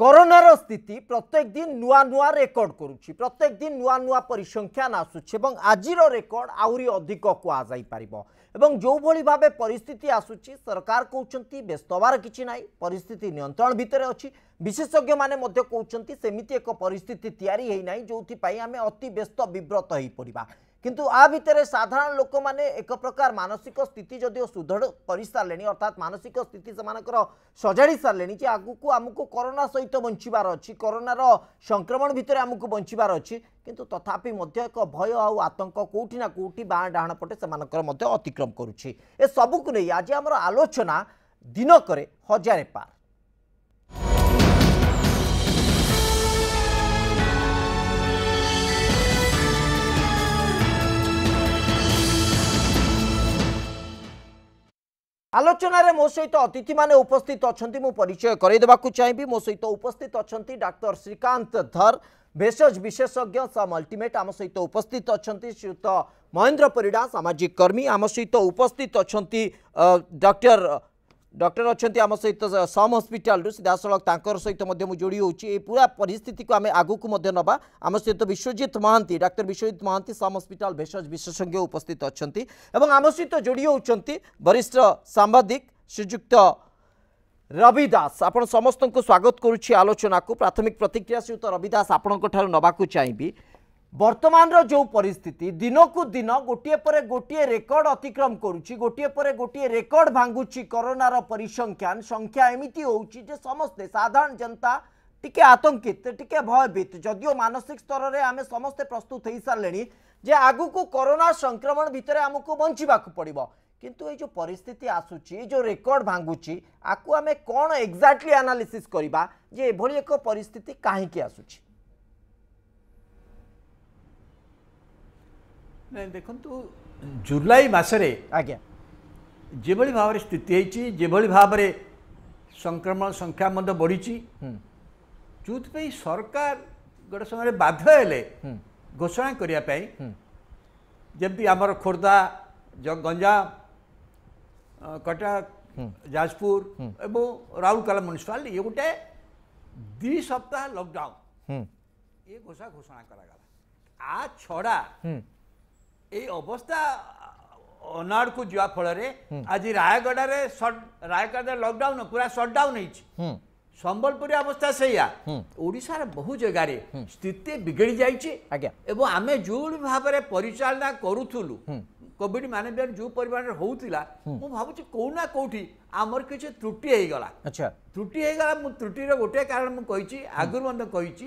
করোনার স্থিতি প্রত্যেক দিন নূয়া নূয়া রেকর্ড করুছি প্রত্যেক দিন নূয়া নূয়া পরিসংখ্যান আসুছে এবং আজির রেকর্ড আহরি অধিক কুযাইপারিব এবং যেভাবে ভাবে পরিস্থিতি আসুছি সরকার কৌঁচি ব্যস্ত হবার কিছু নাই পরিস্থিতি নিয়ন্ত্রণ ভিতরে অছি বিশেষজ্ঞ মানে কৌঁচি সেমিতি এক পরিস্থিতি তৈরি হয়ে না যে আমি অতি ব্যস্ত বিব্রত হয়ে পড়া কিন্তু ଆ ଭିତରେ ସାଧାରଣ ଲୋକମାନେ ଏକ ପ୍ରକାର ମାନସିକ ସ୍ଥିତି ଯଦିଓ ସୁଦୃଢ଼ କରିସାରିଲେଣି ଅର୍ଥାତ୍ ମାନସିକ ସ୍ଥିତି ସେମାନଙ୍କର ସଜାଡ଼ି ସାରିଲେଣି ଯେ ଆଗକୁ ଆମକୁ କରୋନା ସହିତ ବଞ୍ଚିବାର ଅଛି କରୋନାର ସଂକ୍ରମଣ ଭିତରେ ଆମକୁ ବଞ୍ଚିବାର ଅଛି କିନ୍ତୁ ତଥାପି ମଧ୍ୟ ଏକ ଭୟ ଆଉ ଆତଙ୍କ କେଉଁଠି ନା କେଉଁଠି ବାଁ ଡାହାଣ ପଟେ ସେମାନଙ୍କର ମଧ୍ୟ ଅତିକ୍ରମ କରୁଛି ଏସବୁକୁ ନେଇ ଆଜି ଆମର ଆଲୋଚନା ଦିନକରେ ହଜାରେ ପାର আলোচনার মো সহ অতিথি মানে উপস্থিত অনেক মু পরিচয় করাই দেওয়া চাইবি মো সহ উপস্থিত অনেক ডাক্তার শ্রীকান্ত ধর ভেষজ বিশেষজ্ঞ সম অল্টিমেট আম সহ উপস্থিত অনেক শ্রীযুক্ত মহেন্দ্র পরিডা সামাজিক কর্মী আম সহ উপস্থিত অনেক ডক্টর ଡକ୍ଟର ଅଛନ୍ତି ଆମ ସହିତ ସମ୍ ହସ୍ପିଟାଲରୁ ସିଧାସଳଖ ତାଙ୍କର ସହିତ ମଧ୍ୟ ମୁଁ ଯୋଡ଼ି ହେଉଛି ଏ ପୁରା ପରିସ୍ଥିତିକୁ ଆମେ ଆଗକୁ ମଧ୍ୟ ନେବା ଆମ ସହିତ ବିଶ୍ୱଜିତ ମହାନ୍ତି ଡାକ୍ତର ବିଶ୍ୱଜିତ ମହାନ୍ତି ସମ୍ ହସ୍ପିଟାଲ ଭେଷଜ ବିଶେଷଜ୍ଞ ଉପସ୍ଥିତ ଅଛନ୍ତି ଏବଂ ଆମ ସହିତ ଯୋଡ଼ି ହେଉଛନ୍ତି ବରିଷ୍ଠ ସାମ୍ବାଦିକ ଶ୍ରୀଯୁକ୍ତ ରବି ଦାସ ଆପଣ ସମସ୍ତଙ୍କୁ ସ୍ୱାଗତ କରୁଛି ଆଲୋଚନାକୁ ପ୍ରାଥମିକ ପ୍ରତିକ୍ରିୟା ଶ୍ରୀଯୁକ୍ତ ରବି ଦାସ ଆପଣଙ୍କ ଠାରୁ ନେବାକୁ ଚାହିଁବି ବର୍ତ୍ତମାନର ଯେଉଁ ପରିସ୍ଥିତି ଦିନକୁ ଦିନ ଗୋଟିଏ ପରେ ଗୋଟିଏ ରେକର୍ଡ ଅତିକ୍ରମ କରୁଛି ଗୋଟିଏ ପରେ ଗୋଟିଏ ରେକର୍ଡ ଭାଙ୍ଗୁଛି କରୋନାର ପରିସଂଖ୍ୟାନ ସଂଖ୍ୟା ଏମିତି ହେଉଛି ଯେ ସମସ୍ତେ ସାଧାରଣ ଜନତା ଟିକେ ଆତଙ୍କିତ ଟିକେ ଭୟଭୀତ ଯଦିଓ ମାନସିକ ସ୍ତରରେ ଆମେ ସମସ୍ତେ ପ୍ରସ୍ତୁତ ହୋଇସାରିଲେଣି ଯେ ଆଗକୁ କରୋନା ସଂକ୍ରମଣ ଭିତରେ ଆମକୁ ବଞ୍ଚିବାକୁ ପଡ଼ିବ କିନ୍ତୁ ଏଇ ଯେଉଁ ପରିସ୍ଥିତି ଆସୁଛି ଏଇ ଯେଉଁ ରେକର୍ଡ ଭାଙ୍ଗୁଛି ଆକୁ ଆମେ କ'ଣ ଏକ୍ଜାକ୍ଟଲି ଆନାଲିସିସ୍ କରିବା ଯେ ଏଭଳି ଏକ ପରିସ୍ଥିତି କାହିଁକି ଆସୁଛି ନାଇଁ ଦେଖନ୍ତୁ ଜୁଲାଇ ମାସରେ ଆଜ୍ଞା যেভাবে ভাবে স্থিতি হয়েছে যেভাবে ভাবে সংক্রমণ সংখ্যা মধ্যে বড়িছি ଯେଉଁଥିପାଇଁ ସରକାର ଗୋଟେ ସମୟରେ ବାଧ୍ୟ ହେଲେ ଘୋଷଣା କରିବା ପାଇଁ ଯେମିତି ଆମର ଖୋର୍ଦ୍ଧା ଗଞ୍ଜାମ କଟକ ଯାଜପୁର ଏବଂ ରାଉରକେଲା ମ୍ୟୁନିସିପାଲିଟି ଇଏ ଗୋଟେ ଦୁଇ ସପ୍ତାହ ଲକଡାଉନ ଇଏ ଘୋଷଣା ଘୋଷଣା କରାଗଲା ଆ ଛଡ଼ା ଏଇ ଅବସ୍ଥା ଅନାଡ଼କୁ ଯିବା ଫଳରେ ଆଜି ରାୟଗଡ଼ାରେ ରାୟଗଡ଼ାରେ ଲକଡାଉନ ପୁରା ସଟ୍ଡାଉନ୍ ହେଇଛି ସମ୍ବଲପୁରୀ ଅବସ୍ଥା ସେଇଆ ଓଡ଼ିଶାର ବହୁ ଜାଗାରେ ସ୍ଥିତି ବିଗିଡ଼ି ଯାଇଛି ଆଜ୍ଞା ଏବଂ ଆମେ ଯେଉଁ ଭାବରେ ପରିଚାଳନା କରୁଥିଲୁ କୋଭିଡ ମ୍ୟାନେଜମେଣ୍ଟ ଯେଉଁ ପରିମାଣରେ ହଉଥିଲା ମୁଁ ଭାବୁଛି କୋଉ ନା କୋଉଠି ଆମର କିଛି ତ୍ରୁଟି ହେଇଗଲା ଆଚ୍ଛା ତ୍ରୁଟି ହେଇଗଲା ମୁଁ ତ୍ରୁଟିର ଗୋଟିଏ କାରଣ ମୁଁ କହିଛି ଆଗରୁ ମଧ୍ୟ କହିଛି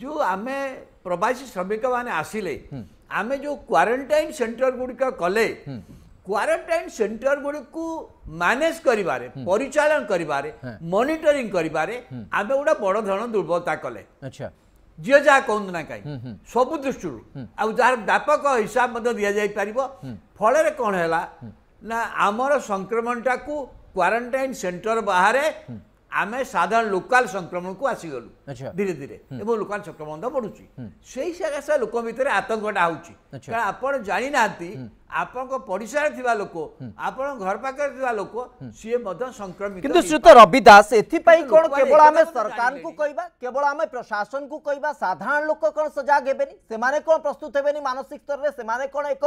ଯେଉଁ ଆମେ ପ୍ରବାସୀ ଶ୍ରମିକ ମାନେ ଆସିଲେ ଆମେ ଯେଉଁ କ୍ୱାରେଣ୍ଟାଇନ୍ ସେଣ୍ଟର ଗୁଡ଼ିକ କଲେ କ୍ୱାରେଣ୍ଟାଇନ୍ ସେଣ୍ଟର ଗୁଡ଼ିକୁ ମ୍ୟାନେଜ୍ କରିବାରେ ପରିଚାଳନ କରିବାରେ ମନିଟରିଂ କରିବାରେ ଆମେ ଗୋଟେ ବଡ଼ ଧରଣ ଦୁର୍ବଳତା କଲେ ଯିଏ ଯାହା କହନ୍ତୁ ନା କାହିଁକି ସବୁ ଦୃଷ୍ଟିରୁ ଆଉ ଯାହାର ବ୍ୟାପକ ହିସାବ ମଧ୍ୟ ଦିଆଯାଇପାରିବ ଫଳରେ କ'ଣ ହେଲା ନା ଆମର ସଂକ୍ରମଣଟାକୁ କ୍ୱାରେଣ୍ଟାଇନ୍ ସେଣ୍ଟର ବାହାରେ ଆମେ ସାଧାରଣ ଲୋକାଲ୍ ସଂକ୍ରମଣକୁ ଆସିଗଲୁ ଧୀରେ ଧୀରେ ଏବଂ ଲୋକମାନେ ସକ୍ରମଣ ବଢ଼ୁଛି ସେଇ ସକାଶେ ଲୋକ ଭିତରେ ଆତଙ୍କଟା ହେଉଛି କାରଣ ଆପଣ ଜାଣିନାହାନ୍ତି ଆପଣଙ୍କ ପଡ଼ିଶାରେ ଥିବା ଲୋକ ଆପଣଙ୍କ ଘର ପାଖରେ ଥିବା ଲୋକ ସିଏ ମଧ୍ୟ ସଂକ୍ରମିତ କିନ୍ତୁ ଶ୍ରୀତ ରବି ଦାସ ଏଥିପାଇଁ କ'ଣ କେବଳ ଆମେ ସରକାରଙ୍କୁ କହିବା କେବଳ ଆମେ ପ୍ରଶାସନକୁ କହିବା ସାଧାରଣ ଲୋକ କ'ଣ ସଜାଗ ହେବେନି ସେମାନେ କ'ଣ ପ୍ରସ୍ତୁତ ହେବେନି ମାନସିକ ସ୍ତରରେ ସେମାନେ କ'ଣ ଏକ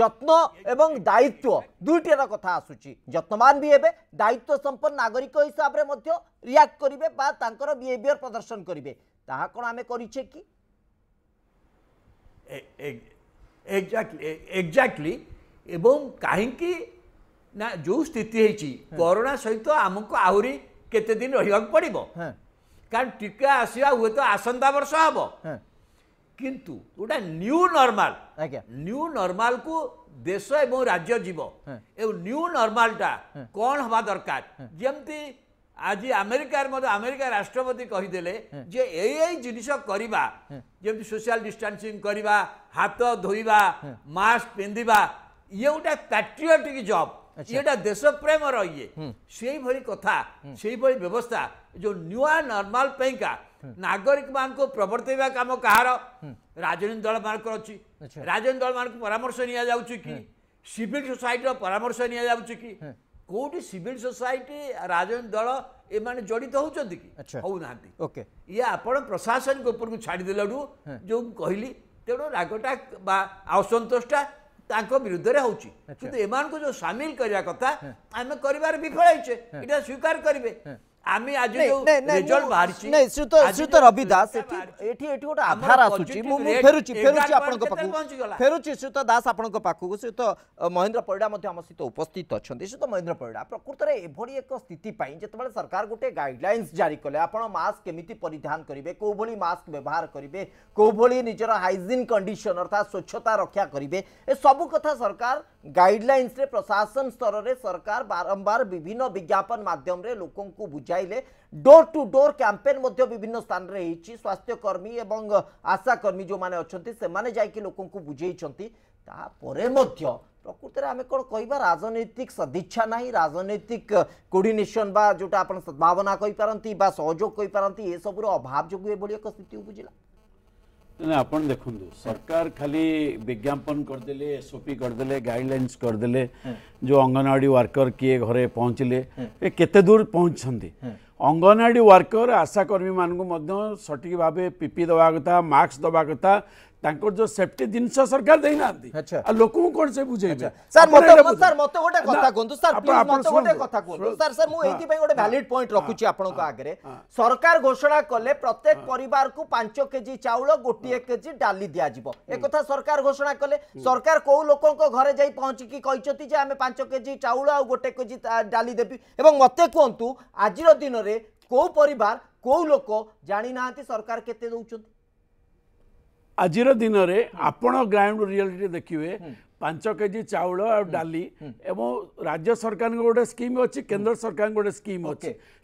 ଯତ୍ନ ଏବଂ ଦାୟିତ୍ୱ ଦୁଇଟିର କଥା ଆସୁଛି ଯତ୍ନବାନ ବି ହେବେ ଦାୟିତ୍ୱ ସମ୍ପନ୍ନ ନାଗରିକ ହିସାବରେ ମଧ୍ୟ ରିଆକ୍ଟ କରିବେ ବା ତାଙ୍କର ବିହେଭିଅର୍ ପ୍ରଦର୍ଶନ କରିବେ ତାହା କ'ଣ ଆମେ କରିଛେ କି ଏକ୍ଜାକ୍ଟଲି ଏକ୍ଜାକ୍ଟଲି ଏବଂ କାହିଁକି ନା ଯେଉଁ ସ୍ଥିତି ହେଇଛି କରୋନା ସହିତ ଆମକୁ ଆହୁରି କେତେ ଦିନ ରହିବାକୁ ପଡ଼ିବ କାରଣ ଟୀକା ଆସିବା ହୁଏତ ଆସନ୍ତା ବର୍ଷ ହେବ କିନ୍ତୁ ଗୋଟେ ନ୍ୟୁ ନର୍ମାଲ ନ୍ୟୁ ନର୍ମାଲକୁ ଦେଶ ଏବଂ ରାଜ୍ୟ ଯିବ ଏବଂ ନ୍ୟୁ ନର୍ମାଲଟା କ'ଣ ହେବା ଦରକାର ଯେମିତି আজি আমেরিকার মধ্যে আমেরিকা রাষ্ট্রপতি কহিদেলে যে এই এই জিনিস করিবা যেমন সোশিয়াল ডিস্টান্সিং করিবা হাত ধোଇବା মাস্ক পিন্ধিবা ইয়ে গোটা প্যাট্রিয়টিক জব ଇଏଟା ଦେଶପ୍ରେମର ଇଏ ସେଇଭଳି କଥା ସେଇଭଳି ବ୍ୟବସ୍ଥା ଯେଉଁ ନୂଆ ନର୍ମାଲ ପାଇଁକା ନାଗରିକମାନଙ୍କୁ ପ୍ରବର୍ତ୍ତାଇବା କାମ କାହାର ରାଜନୀତି ଦଳମାନଙ୍କର ଅଛି ରାଜନୀତି ଦଳମାନଙ୍କୁ ପରାମର୍ଶ ନିଆଯାଉଛି କି ସିଭିଲ ସୋସାଇଟିର ପରାମର୍ଶ ନିଆଯାଉଛି କି কোটি সিভিল সোসাইটি রাজনৈতিক দল এমানে জড়িত হচ্ছেন কি হো না ওকে ইয়ে আপনার প্রশাসনিক উপরক ছাড়িদেলু যে কহিলি তেমন রাগটা বা অসন্তোষটা তাঁর বিরুদ্ধে হচ্ছে কিন্তু এমানু যে সামিল করা কথা আমি করবার বিফল হয়েছে এটা স্বীকার করবে আমি আজ যে রেজাল্ট বার্থি নে নে নে নে সুতো সুতো রবি দাস এটি এটি একটা আধার আছে মু মু ফেরুছি ফেরুছি আপনক পাখু ফেরুছি সুতো দাস আপনক পাখু সুতো মহেন্দ্রপরিডা মধ্যে আমি সুতো উপস্থিত আছি সুতো মহেন্দ্রপরিডা প্রকৃতিরে এবড়ি একো স্থিতি পাই যেতেবে সরকার গুটে গাইডলাইনস জারি করেলে আপন মাস্ক কেমিতি পরিধান করিবে কোভলি মাস্ক ব্যবহার করিবে কোভলি নিজৰ হাইজিন কন্ডিশন অর্থাৎ স্বচ্ছতা রক্ষা করিবে এ সব কথা সরকার গাইডলাইনস রে প্রশাসন স্তর রে সরকার বারবার বিভিন্ন বিজ্ঞাপন মাধ্যম রে লোকক বুজাই চাইলে ডোর টু ডোর ক্যাম্পেন মধ্য বিভিন্ন স্থানরে হয়েছি স্বাস্থ্যকর্মী এবং আশাকর্মী যে অনেক সেমানে যাইকি লোকଙ୍କୁ বুঝাইছেন তাপরে মধ্য প্রকৃতরে আমি কোণ কহবা রাজনৈতিক সদিচ্ছা নাই রাজনৈতিক কোর্ডিনেসন বা যেটা আপনার সদ্ভাবনা কইপারতি বা সহযোগ কইপারতি এসবুর অভাব যোগ এভাবে এক স্থিতি উপজিলা ନା ଆପଣ ଦେଖନ୍ତୁ ସରକାର ଖାଲି ବିଜ୍ଞାପନ କରିଦେଲେ ଏସ୍ଓପି କରିଦେଲେ ଗାଇଡ଼ଲାଇନ୍ସ କରିଦେଲେ ଯେଉଁ ଅଙ୍ଗନୱାଡ଼ି ୱାର୍କର କିଏ ଘରେ ପହଞ୍ଚିଲେ ଏ କେତେ ଦୂର ପହଞ୍ଚିଛନ୍ତି ଅଙ୍ଗନୱାଡ଼ି ୱାର୍କର ଆଶାକର୍ମୀମାନଙ୍କୁ ମଧ୍ୟ ସଠିକ୍ ଭାବେ ପିପି ଦେବା କଥା ମାସ୍କ ଦେବା କଥା ତାଙ୍କର ଯୋଉ ସେଫ୍ଟି ଜିନିଷ ସରକାର ଦେଇନାହାନ୍ତି ଆଉ ଲୋକଙ୍କୁ କଣ ସେ ବୁଝେଇବେ ସାର୍ ମୋତେ ସାର୍ ମୋତେ ଗୋଟେ କଥା କୁହନ୍ତୁ ସାର୍ ପ୍ଲିଜ୍ ମୋତେ ଗୋଟେ କଥା କୁହନ୍ତୁ ସାର୍ ସାର୍ ମୁଁ ଏଇଥିପାଇଁ ଗୋଟେ ଭ୍ୟାଲିଡ୍ ପଏଣ୍ଟ ରଖୁଛି ଆପଣଙ୍କ ଆଗରେ ସରକାର ଘୋଷଣା କଲେ ପ୍ରତ୍ୟେକ ପରିବାରକୁ 5 କେଜି ଚାଉଳ 1 କେଜି ଡାଲି ଦିଆଯିବ ଏକଥା ସରକାର ଘୋଷଣା କଲେ ସରକାର କୋଉ ଲୋକଙ୍କ ଘରେ ଯାଇ ପହଞ୍ଚିକି କହିଛନ୍ତି ଯେ ଆମେ 5 କେଜି ଚାଉଳ ଆଉ 1 କେଜି ଡାଲି ଦେବି ଏବଂ ମୋତେ କୁହନ୍ତୁ ଆଜିର ଦିନରେ କୋଉ ପରିବାର କୋଉ ଲୋକ ଜାଣିନାହାନ୍ତି ସରକାର କେତେ ଦେଉଛନ୍ତି ଆଜିର ଦିନରେ ଆପଣ ଗ୍ରାଉଣ୍ଡ ରିଆଲିଟି ଦେଖିବେ ପାଞ୍ଚ କେଜି ଚାଉଳ ଆଉ ଡାଲି ଏବଂ ରାଜ୍ୟ ସରକାରଙ୍କ ଗୋଟେ ସ୍କିମ୍ ଅଛି କେନ୍ଦ୍ର ସରକାରଙ୍କ ଗୋଟେ ସ୍କିମ୍ ଅଛି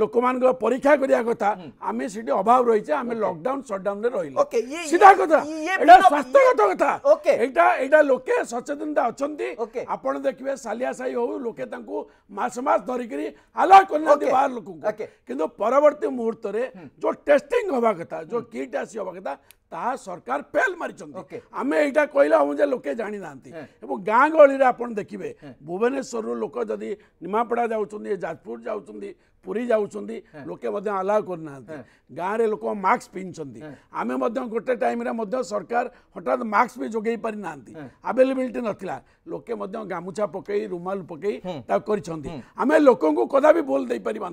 ଲୋକମାନଙ୍କର ପରୀକ୍ଷା କରିବା କଥା ଆମେ ସେଠି ଅଭାବ ରହିଛେ ଆମେ ଲକଡାଉନ ସଟଡାଉନରେ ରହିଲେ ସିଧା କଥା ଏଇଟା ସ୍ୱାସ୍ଥ୍ୟଗତ କଥା ଏଇଟା ଏଇଟା ଲୋକେ ସଚେତନତା ଅଛନ୍ତି ଆପଣ ଦେଖିବେ ସାଲିଆ ସାହି ହଉ ଲୋକେ ତାଙ୍କୁ ମାସ ମାସ ଧରିକିରି ଆଲାଓ କରିନାହାନ୍ତି ବାହାର ଲୋକଙ୍କୁ କିନ୍ତୁ ପରବର୍ତ୍ତୀ ମୁହୂର୍ତ୍ତରେ ଯୋଉ ଟେଷ୍ଟିଂ ହେବା କଥା ଯୋଉ କିଟ୍ ଆସି ହେବା କଥା ତାହା ସରକାର ଫେଲ୍ ମାରିଛନ୍ତି ଆମେ ଏଇଟା କହିଲେ ହବ ଯେ ଲୋକେ ଜାଣିନାହାନ୍ତି ଏବଂ ଗାଁ ଗହଳିରେ ଆପଣ ଦେଖିବେ ଭୁବନେଶ୍ୱରରୁ ଲୋକ ଯଦି ନିମାପଡ଼ା ଯାଉଛନ୍ତି ଯାଜପୁର ଯାଉଛନ୍ତି ପୁରୀ ଯାଉଛନ୍ତି ଲୋକେ ମଧ୍ୟ ଆଲାଓ କରୁନାହାନ୍ତି ଗାଁରେ ଲୋକ ମାସ୍କ ପିନ୍ଧୁଛନ୍ତି ଆମେ ମଧ୍ୟ ଗୋଟେ ଟାଇମ୍ରେ ମଧ୍ୟ ସରକାର ହଠାତ୍ ମାସ୍କ ବି ଯୋଗାଇ ପାରିନାହାନ୍ତି ଆଭେଲେବିଲିଟି ନଥିଲା लोके मध्ये गामुचा पके रुमाल पके ता करिसोंदि आमे लोकंकु कदा भी बोल दै परिबा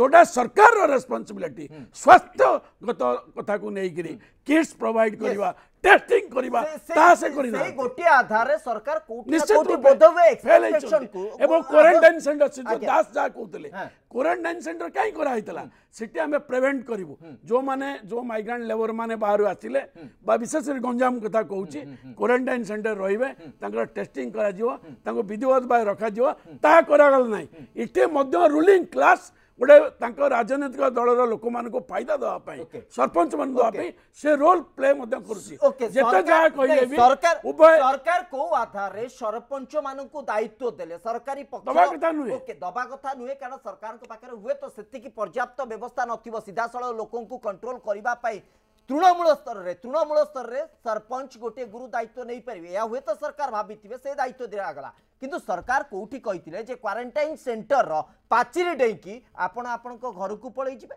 जोडा सरकार रो रेस्पोंसिबिलिटी स्वास्थ्य गत कथाकु नै गिरि किड्स प्रोवाइड करिवा টেস্টিং করিবা তাহা সে করি না গোটি আধারে সরকার কোটি কোটি বোধবে এক্সপেকটেশন কু এবং কোয়ারেন্টাইন সেন্টার সে দাস যা কউতলে কোয়ারেন্টাইন সেন্টার কাই করা হইতলা সেটি আমি প্রিভেন্ট করিবু যো মানে যো মাইগ্রান্ট লেবর মানে বাহারু আসিলে বা বিশেষ করে গঞ্জাম কথা কହୁছি কোয়ারেন্টাইন সেন্টার রহিবে তাঙ্কর টেস্টিং করা যিব তাঙ্কু বিধিবদ্ধ ভাবে রখা যিব তাহা করা গল নাই ইটি মধ্য রুলিং ক্লাস ଗୋଟେ ତାଙ୍କ ରାଜନୈତିକ ଦଳର ଲୋକମାନଙ୍କୁ ଫାଇଦା ଦେବା ପାଇଁ ସରପଞ୍ଚ ମାନଙ୍କୁ ଦେବା ପାଇଁ ସେ ରୋଲ ପ୍ଲେ ମଧ୍ୟ କରୁଛି ଯେତେ ଯାହା କହିଲେ ବି ଉଭୟ ସରକାର କୋଉ ଆଧାରରେ ସରପଞ୍ଚ ମାନଙ୍କୁ ଦାୟିତ୍ୱ ଦେଲେ ସରକାରୀ ଦବା କଥା ନୁହେଁ ଓକେ ଦବା କଥା ନୁହେଁ କାରଣ ସରକାରଙ୍କ ପାଖରେ ହୁଏତ ସେତିକି ପର୍ଯ୍ୟାପ୍ତ ବ୍ୟବସ୍ଥା ନଥିବ ସିଧାସଳଖ ଲୋକଙ୍କୁ କଣ୍ଟ୍ରୋଲ କରିବା ପାଇଁ ତୃଣମୂଳ ସ୍ତରରେ ତୃଣମୂଳ ସ୍ତରରେ ସରପଞ୍ଚ ଗୋଟିଏ ଗୁରୁ ଦାୟିତ୍ୱ ନେଇପାରିବେ ଏହା ହୁଏତ ସରକାର ଭାବିଥିବେ ସେ ଦାୟିତ୍ୱ ଦିଆଗଲା କିନ୍ତୁ ସରକାର କେଉଁଠି କହିଥିଲେ ଯେ କ୍ୱାରେଣ୍ଟାଇନ୍ ସେଣ୍ଟରର ପାଚିରି ଡେଇଁକି ଆପଣ ଆପଣଙ୍କ ଘରକୁ ପଳେଇଯିବେ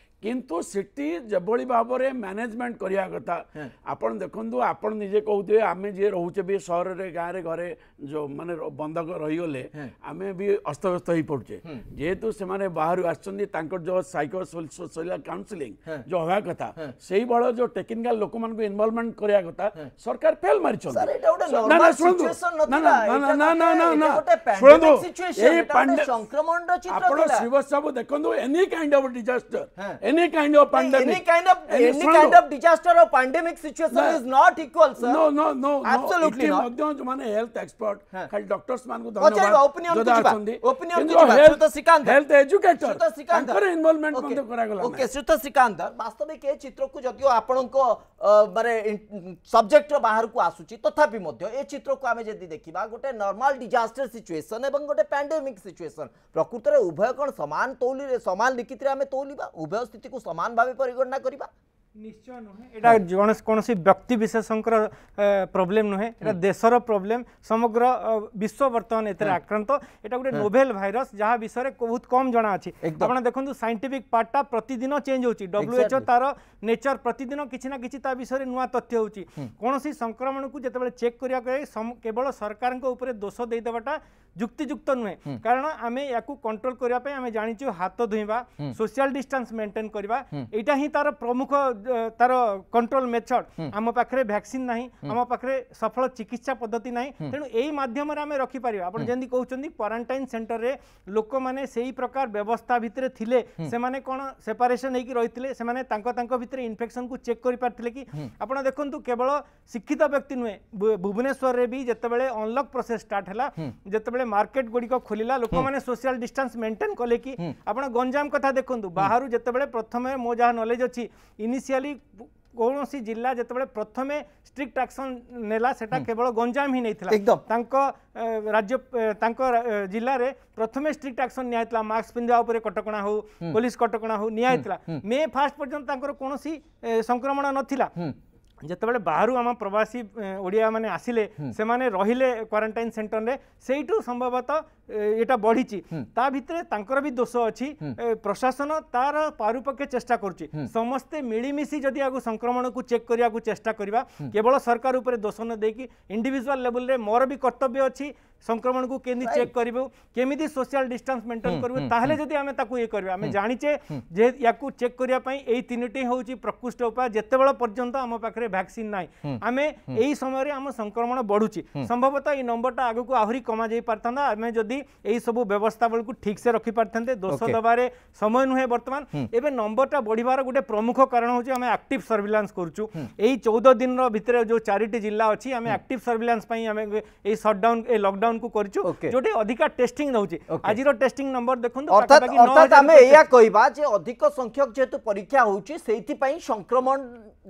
কিন্তু ସିଟି ଯେଭଳି ଭାବରେ ମ୍ୟାନେଜମେଣ୍ଟ କରିବା କଥା ଆପଣ ଦେଖନ୍ତୁ ଆପଣ ନିଜେ କହୁଥିବେ ଆମେ ଯିଏ ରହୁଛେ ବି ସହରରେ ଗାଁରେ ଘରେ ଯେଉଁ ମାନେ ବନ୍ଧକ ରହିଗଲେ ଆମେ ବି ଅସ୍ତବ୍ୟସ୍ତ ହେଇପଡ଼ୁଛେ ଯେହେତୁ ସେମାନେ ବାହାରୁ ଆସିଛନ୍ତି ତାଙ୍କର ଯେଉଁ ସାଇକୋ ସୋସିଆଲ କାଉନସିଲିଂ ଯେଉଁ ହେବା କଥା ସେଇଭଳି ଯେଉଁ ଟେକ୍ନିକାଲ ଲୋକମାନଙ୍କୁ ଇନଭଲଭମେଣ୍ଟ କରିବା କଥା ସରକାର ଫେଲ ମାରିଛନ୍ତି ଶୁଣନ୍ତୁ ଶୁଣନ୍ତୁ ଆପଣ ଶିବ ସାହୁ ଦେଖନ୍ତୁ any kind of disaster any kind of pandemic. Any kind of any, any kind of disaster or pandemic situation no, is not equal, sir. No, no, no. Absolutely no. ମଧ୍ୟ ଯୋଉମାନେ health expert, ଖାଲି doctors ମାନଙ୍କୁ ଧନ୍ୟବାଦ। opinion କି ଯିବା। opinion କି ଯିବା। ଶ୍ରୁତ Srikanth. health educator। ଶ୍ରୁତ Srikanth. ତାଙ୍କର involvement ମଧ୍ୟ କରାଗଲା। Okay, ଶ୍ରୁତ ଶ୍ରୀକାନ୍ତ। ବାସ୍ତବିକ ଏ ଚିତ୍ରକୁ ଯଦିଓ ଆପଣଙ୍କ ମାନେ ସବଜେକ୍ଟର ବାହାରକୁ ଆସୁଛି ତଥାପି ମଧ୍ୟ ଏ ଚିତ୍ରକୁ ଆମେ ଯଦି ଦେଖିବା ଗୋଟେ ନର୍ମାଲ ଡିଜାଷ୍ଟର ସିଚୁଏସନ୍ ଏବଂ ଗୋଟେ ପ୍ୟାଣ୍ଡେମିକ୍ ସିଚୁଏସନ୍ ପ୍ରକୃତରେ ଉଭୟ କ'ଣ ସମାନ ତୌଲିରେ ସମାନ ଲିଖିତରେ ଆମେ ତୌଲିବା ଉଭୟ ସ୍ଥିତି ସ୍ଥିତିକୁ ସମାନ ଭାବେ ପରିଗଣନା କରିବା ନିଶ୍ଚୟ ନୁହେଁ ଏଇଟା କୌଣସି କୌଣସି ବ୍ୟକ୍ତି ବିଶେଷଙ୍କର ପ୍ରୋବ୍ଲେମ୍ ନୁହେଁ ଏଇଟା ଦେଶର ପ୍ରୋବ୍ଲେମ୍ ସମଗ୍ର ବିଶ୍ୱ ବର୍ତ୍ତମାନ ଏଥିରେ ଆକ୍ରାନ୍ତ ଏଇଟା ଗୋଟେ ନୋଭେଲ୍ ଭାଇରସ୍ ଯାହା ବିଷୟରେ ବହୁତ କମ୍ ଜଣା ଅଛି ଆପଣ ଦେଖନ୍ତୁ ସାଇଣ୍ଟିଫିକ୍ ପାର୍ଟଟା ପ୍ରତିଦିନ ଚେଞ୍ଜ ହେଉଛି ଡବ୍ଲ୍ୟୁଏଚ୍ଓ ତାର ନେଚର ପ୍ରତିଦିନ କିଛି ନା କିଛି ତା ବିଷୟରେ ନୂଆ ତଥ୍ୟ ହେଉଛି କୌଣସି ସଂକ୍ରମଣକୁ ଯେତେବେଳେ ଚେକ୍ କରିବାକୁ କେବଳ ସରକାରଙ୍କ ଉପରେ ଦୋଷ ଦେଇଦେବାଟା ଯୁକ୍ତିଯୁକ୍ତ ନୁହେଁ କାରଣ ଆମେ ୟାକୁ କଣ୍ଟ୍ରୋଲ କରିବା ପାଇଁ ଆମେ ଜାଣିଛୁ ହାତ ଧୋଇବା ସୋସିଆଲ ଡିଷ୍ଟାନ୍ସ ମେଣ୍ଟେନ କରିବା ଏଇଟା ହିଁ ତାର ପ୍ରମୁଖ ତାର କଣ୍ଟ୍ରୋଲ ମେଥଡ଼ ଆମ ପାଖରେ ଭ୍ୟାକ୍ସିନ୍ ନାହିଁ ଆମ ପାଖରେ ସଫଳ ଚିକିତ୍ସା ପଦ୍ଧତି ନାହିଁ ତେଣୁ ଏଇ ମାଧ୍ୟମରେ ଆମେ ରଖିପାରିବା ଆପଣ ଯେମିତି କହୁଛନ୍ତି କ୍ୱାରେଣ୍ଟାଇନ୍ ସେଣ୍ଟରରେ ଲୋକମାନେ ସେଇ ପ୍ରକାର ବ୍ୟବସ୍ଥା ଭିତରେ ଥିଲେ ସେମାନେ କ'ଣ ସେପାରେସନ୍ ହେଇକି ରହିଥିଲେ ସେମାନେ ତାଙ୍କ ତାଙ୍କ ଭିତରେ ଇନଫେକ୍ସନକୁ ଚେକ୍ କରିପାରିଥିଲେ କି ଆପଣ ଦେଖନ୍ତୁ କେବଳ ଶିକ୍ଷିତ ବ୍ୟକ୍ତି ନୁହେଁ ଭୁବନେଶ୍ୱରରେ ବି ଯେତେବେଳେ ଅନଲକ୍ ପ୍ରୋସେସ୍ ଷ୍ଟାର୍ଟ ହେଲା ଯେତେବେଳେ যেতবে মার্কেট গুড়ি খোলা লোক মানে সোশিয়াল ডিষ্টান্স মেন্টেন কলে কি আপনার গঞ্জাম কথা দেখুন বাহু যেতবে প্রথমে মো যা নলেজ অছি ইনিশিয়ালি কৌশি জেলা যেতবে প্রথমে স্ট্রিক্ট আকশন নেলা সেটা কেবল গঞ্জাম হি নেই তাঙ্ক রাজ্য তাঙ্ক জেলার প্রথমে স্ট্রিক্ট আকশন নিয়া হয়েছিল মাস্ক পিঁধা উপরে কটকণা হো পুলিশ কটকণা হো নিয়া হয়েছিল মে ফার্স্ট পর্যন্ত তাঙ্কর কোণী সংক্রমণ নথিলা যেতবে বাহু আমার প্রবাসী ওড়িয়া মানে আসলে সে রহলে কোয়ারেটাইন সেটরে সেইটু সম্ভবত এটা বড়িছি তা ভিতরে তাঁকর বি দোষ অছি প্রশাসন তার পারুপক্ষে চেষ্টা করছে সমস্তে মিলিমিশি যদি আগু সংক্রমণকু চেক করা চেষ্টা করা কেবল সরকার উপরে দোষ নদেকি ইন্ডিভিজুয়াল লেভেলরে মোর বি কর্তব্য অছি সংক্রমণ কু কেমি চেক করবু কেমিতি সোশিয়াল ডিস্টান্স মেন্টেন করবু তাহলে যদি আমি তাকে ইয়ে করবা আমি জাঁচে যে ইয়াকু চেক করা এই তিনোটি হচ্ছে প্রকৃষ্ট উপায় যেতবেল পর্যন্ত আমার পাখে ভ্যাকসিন নাই আমি এই সময় আমার সংক্রমণ বড়ুচি সম্ভবত এই নম্বরটা আগুক আহরি কমা যাই পার আমি যদি এই সব ব্যবস্থা বেড়ে ঠিকসে রক্ষি পারে দোষ দেবার সময় নুহে বর্তমান এবে নম্বরটা বড়িবার গোটে প্রমুখ কারণ হচ্ছে আমি আকটিভ সর্ভিলান্স করছু এই চৌদ দিনর ভিতরে যে চারিটি জেলা অছি আমি আকটিভ সর্ভিলান্স পাই আমি এই সটডাউন এই লকডাউন কু করছু যেটি অধিকা টেস্টিং রহুছি আজির টেস্টিং নম্বর দেখুন অর্থাৎ আমি এইয়া কইবা যে অধিক সংখ্যক যেহেতু পরীক্ষা হচ্ছে সেইথিপাই সংক্রমণ